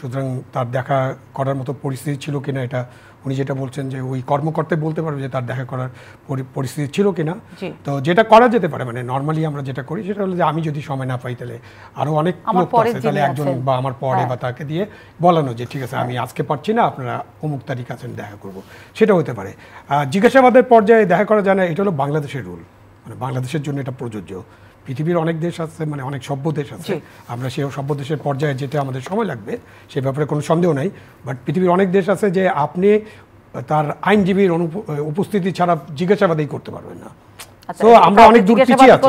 সুতরাং তার দেখা করার মতো পরিস্থিতি ছিল কিনা এটা উনি যেটা বলছেন যে ওই কর্মকর্তা বলতে পারবে যে তার দেখা করার পরিস্থিতি ছিল কিনা তো যেটা করা যেতে পারে মানে নর্মালি আমরা যেটা করি সেটা হলো যে আমি যদি সময় না পাই তাহলে আরো অনেক লোক আছে তাহলে একজন বা আমার পরে হ্যাঁ। বা তাকে দিয়ে বলানো যে ঠিক আছে আমি আজকে পারছি না আপনারা অমুক তারিখ আছেন দেখা করব সেটা হতে পারে জিজ্ঞাসাবাদের পর্যায়ে দেখা করা যায় না এটা হলো বাংলাদেশের রুল মানে বাংলাদেশের জন্য এটা প্রযোজ্য পৃথিবীর অনেক দেশ আছে মানে অনেক সভ্য দেশ আছে আমরা সেই সভ্য দেশের পর্যায়ে যেতে আমাদের সময় লাগবে সে ব্যাপারে কোনো সন্দেহ নাই বাট পৃথিবীর অনেক দেশ আছে যে আপনি তার আইনজীবীর উপস্থিতি ছাড়া জিজ্ঞাসাবাদই করতে পারবেন না আচ্ছা, হ্যাঁ, আমরা অনেক দূর পিছিয়ে আছি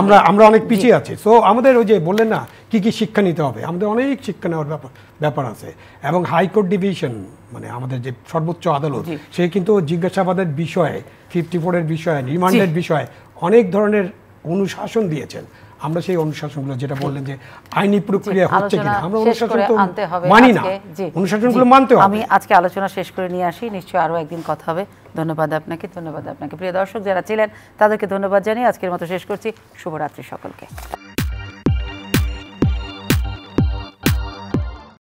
আমরা আমরা অনেক পিছিয়ে আছি আমাদের ওই যে বললেন না কি কি শিক্ষা নিতে হবে আমাদের অনেক শিক্ষা নেওয়ার ব্যাপার ব্যাপার আছে এবং হাইকোর্ট ডিভিশন মানে আমাদের যে সর্বোচ্চ আদালত সে কিন্তু জিজ্ঞাসাবাদের বিষয়ে ফিফটি ফোরের বিষয়ে রিমান্ডের বিষয়ে অনেক ধরনের অনুশাসন দিয়েছেন আমরা সেই অনুশাসনগুলো যেটা বললেন যে আইনি প্রক্রিয়া হচ্ছে কিনা আমরা অনুশাসন তো মানি না অনুশাসনগুলো মানতে হবে আমি আজকে আলোচনা শেষ করে নিয়ে আসি নিশ্চয়ই আরো একদিন কথা হবে ধন্যবাদ আপনাকে ধন্যবাদ আপনাকে প্রিয় দর্শক যারা ছিলেন তাদেরকে ধন্যবাদ জানিয়ে আজকের মতো শেষ করছি শুভরাত্রি সকলকে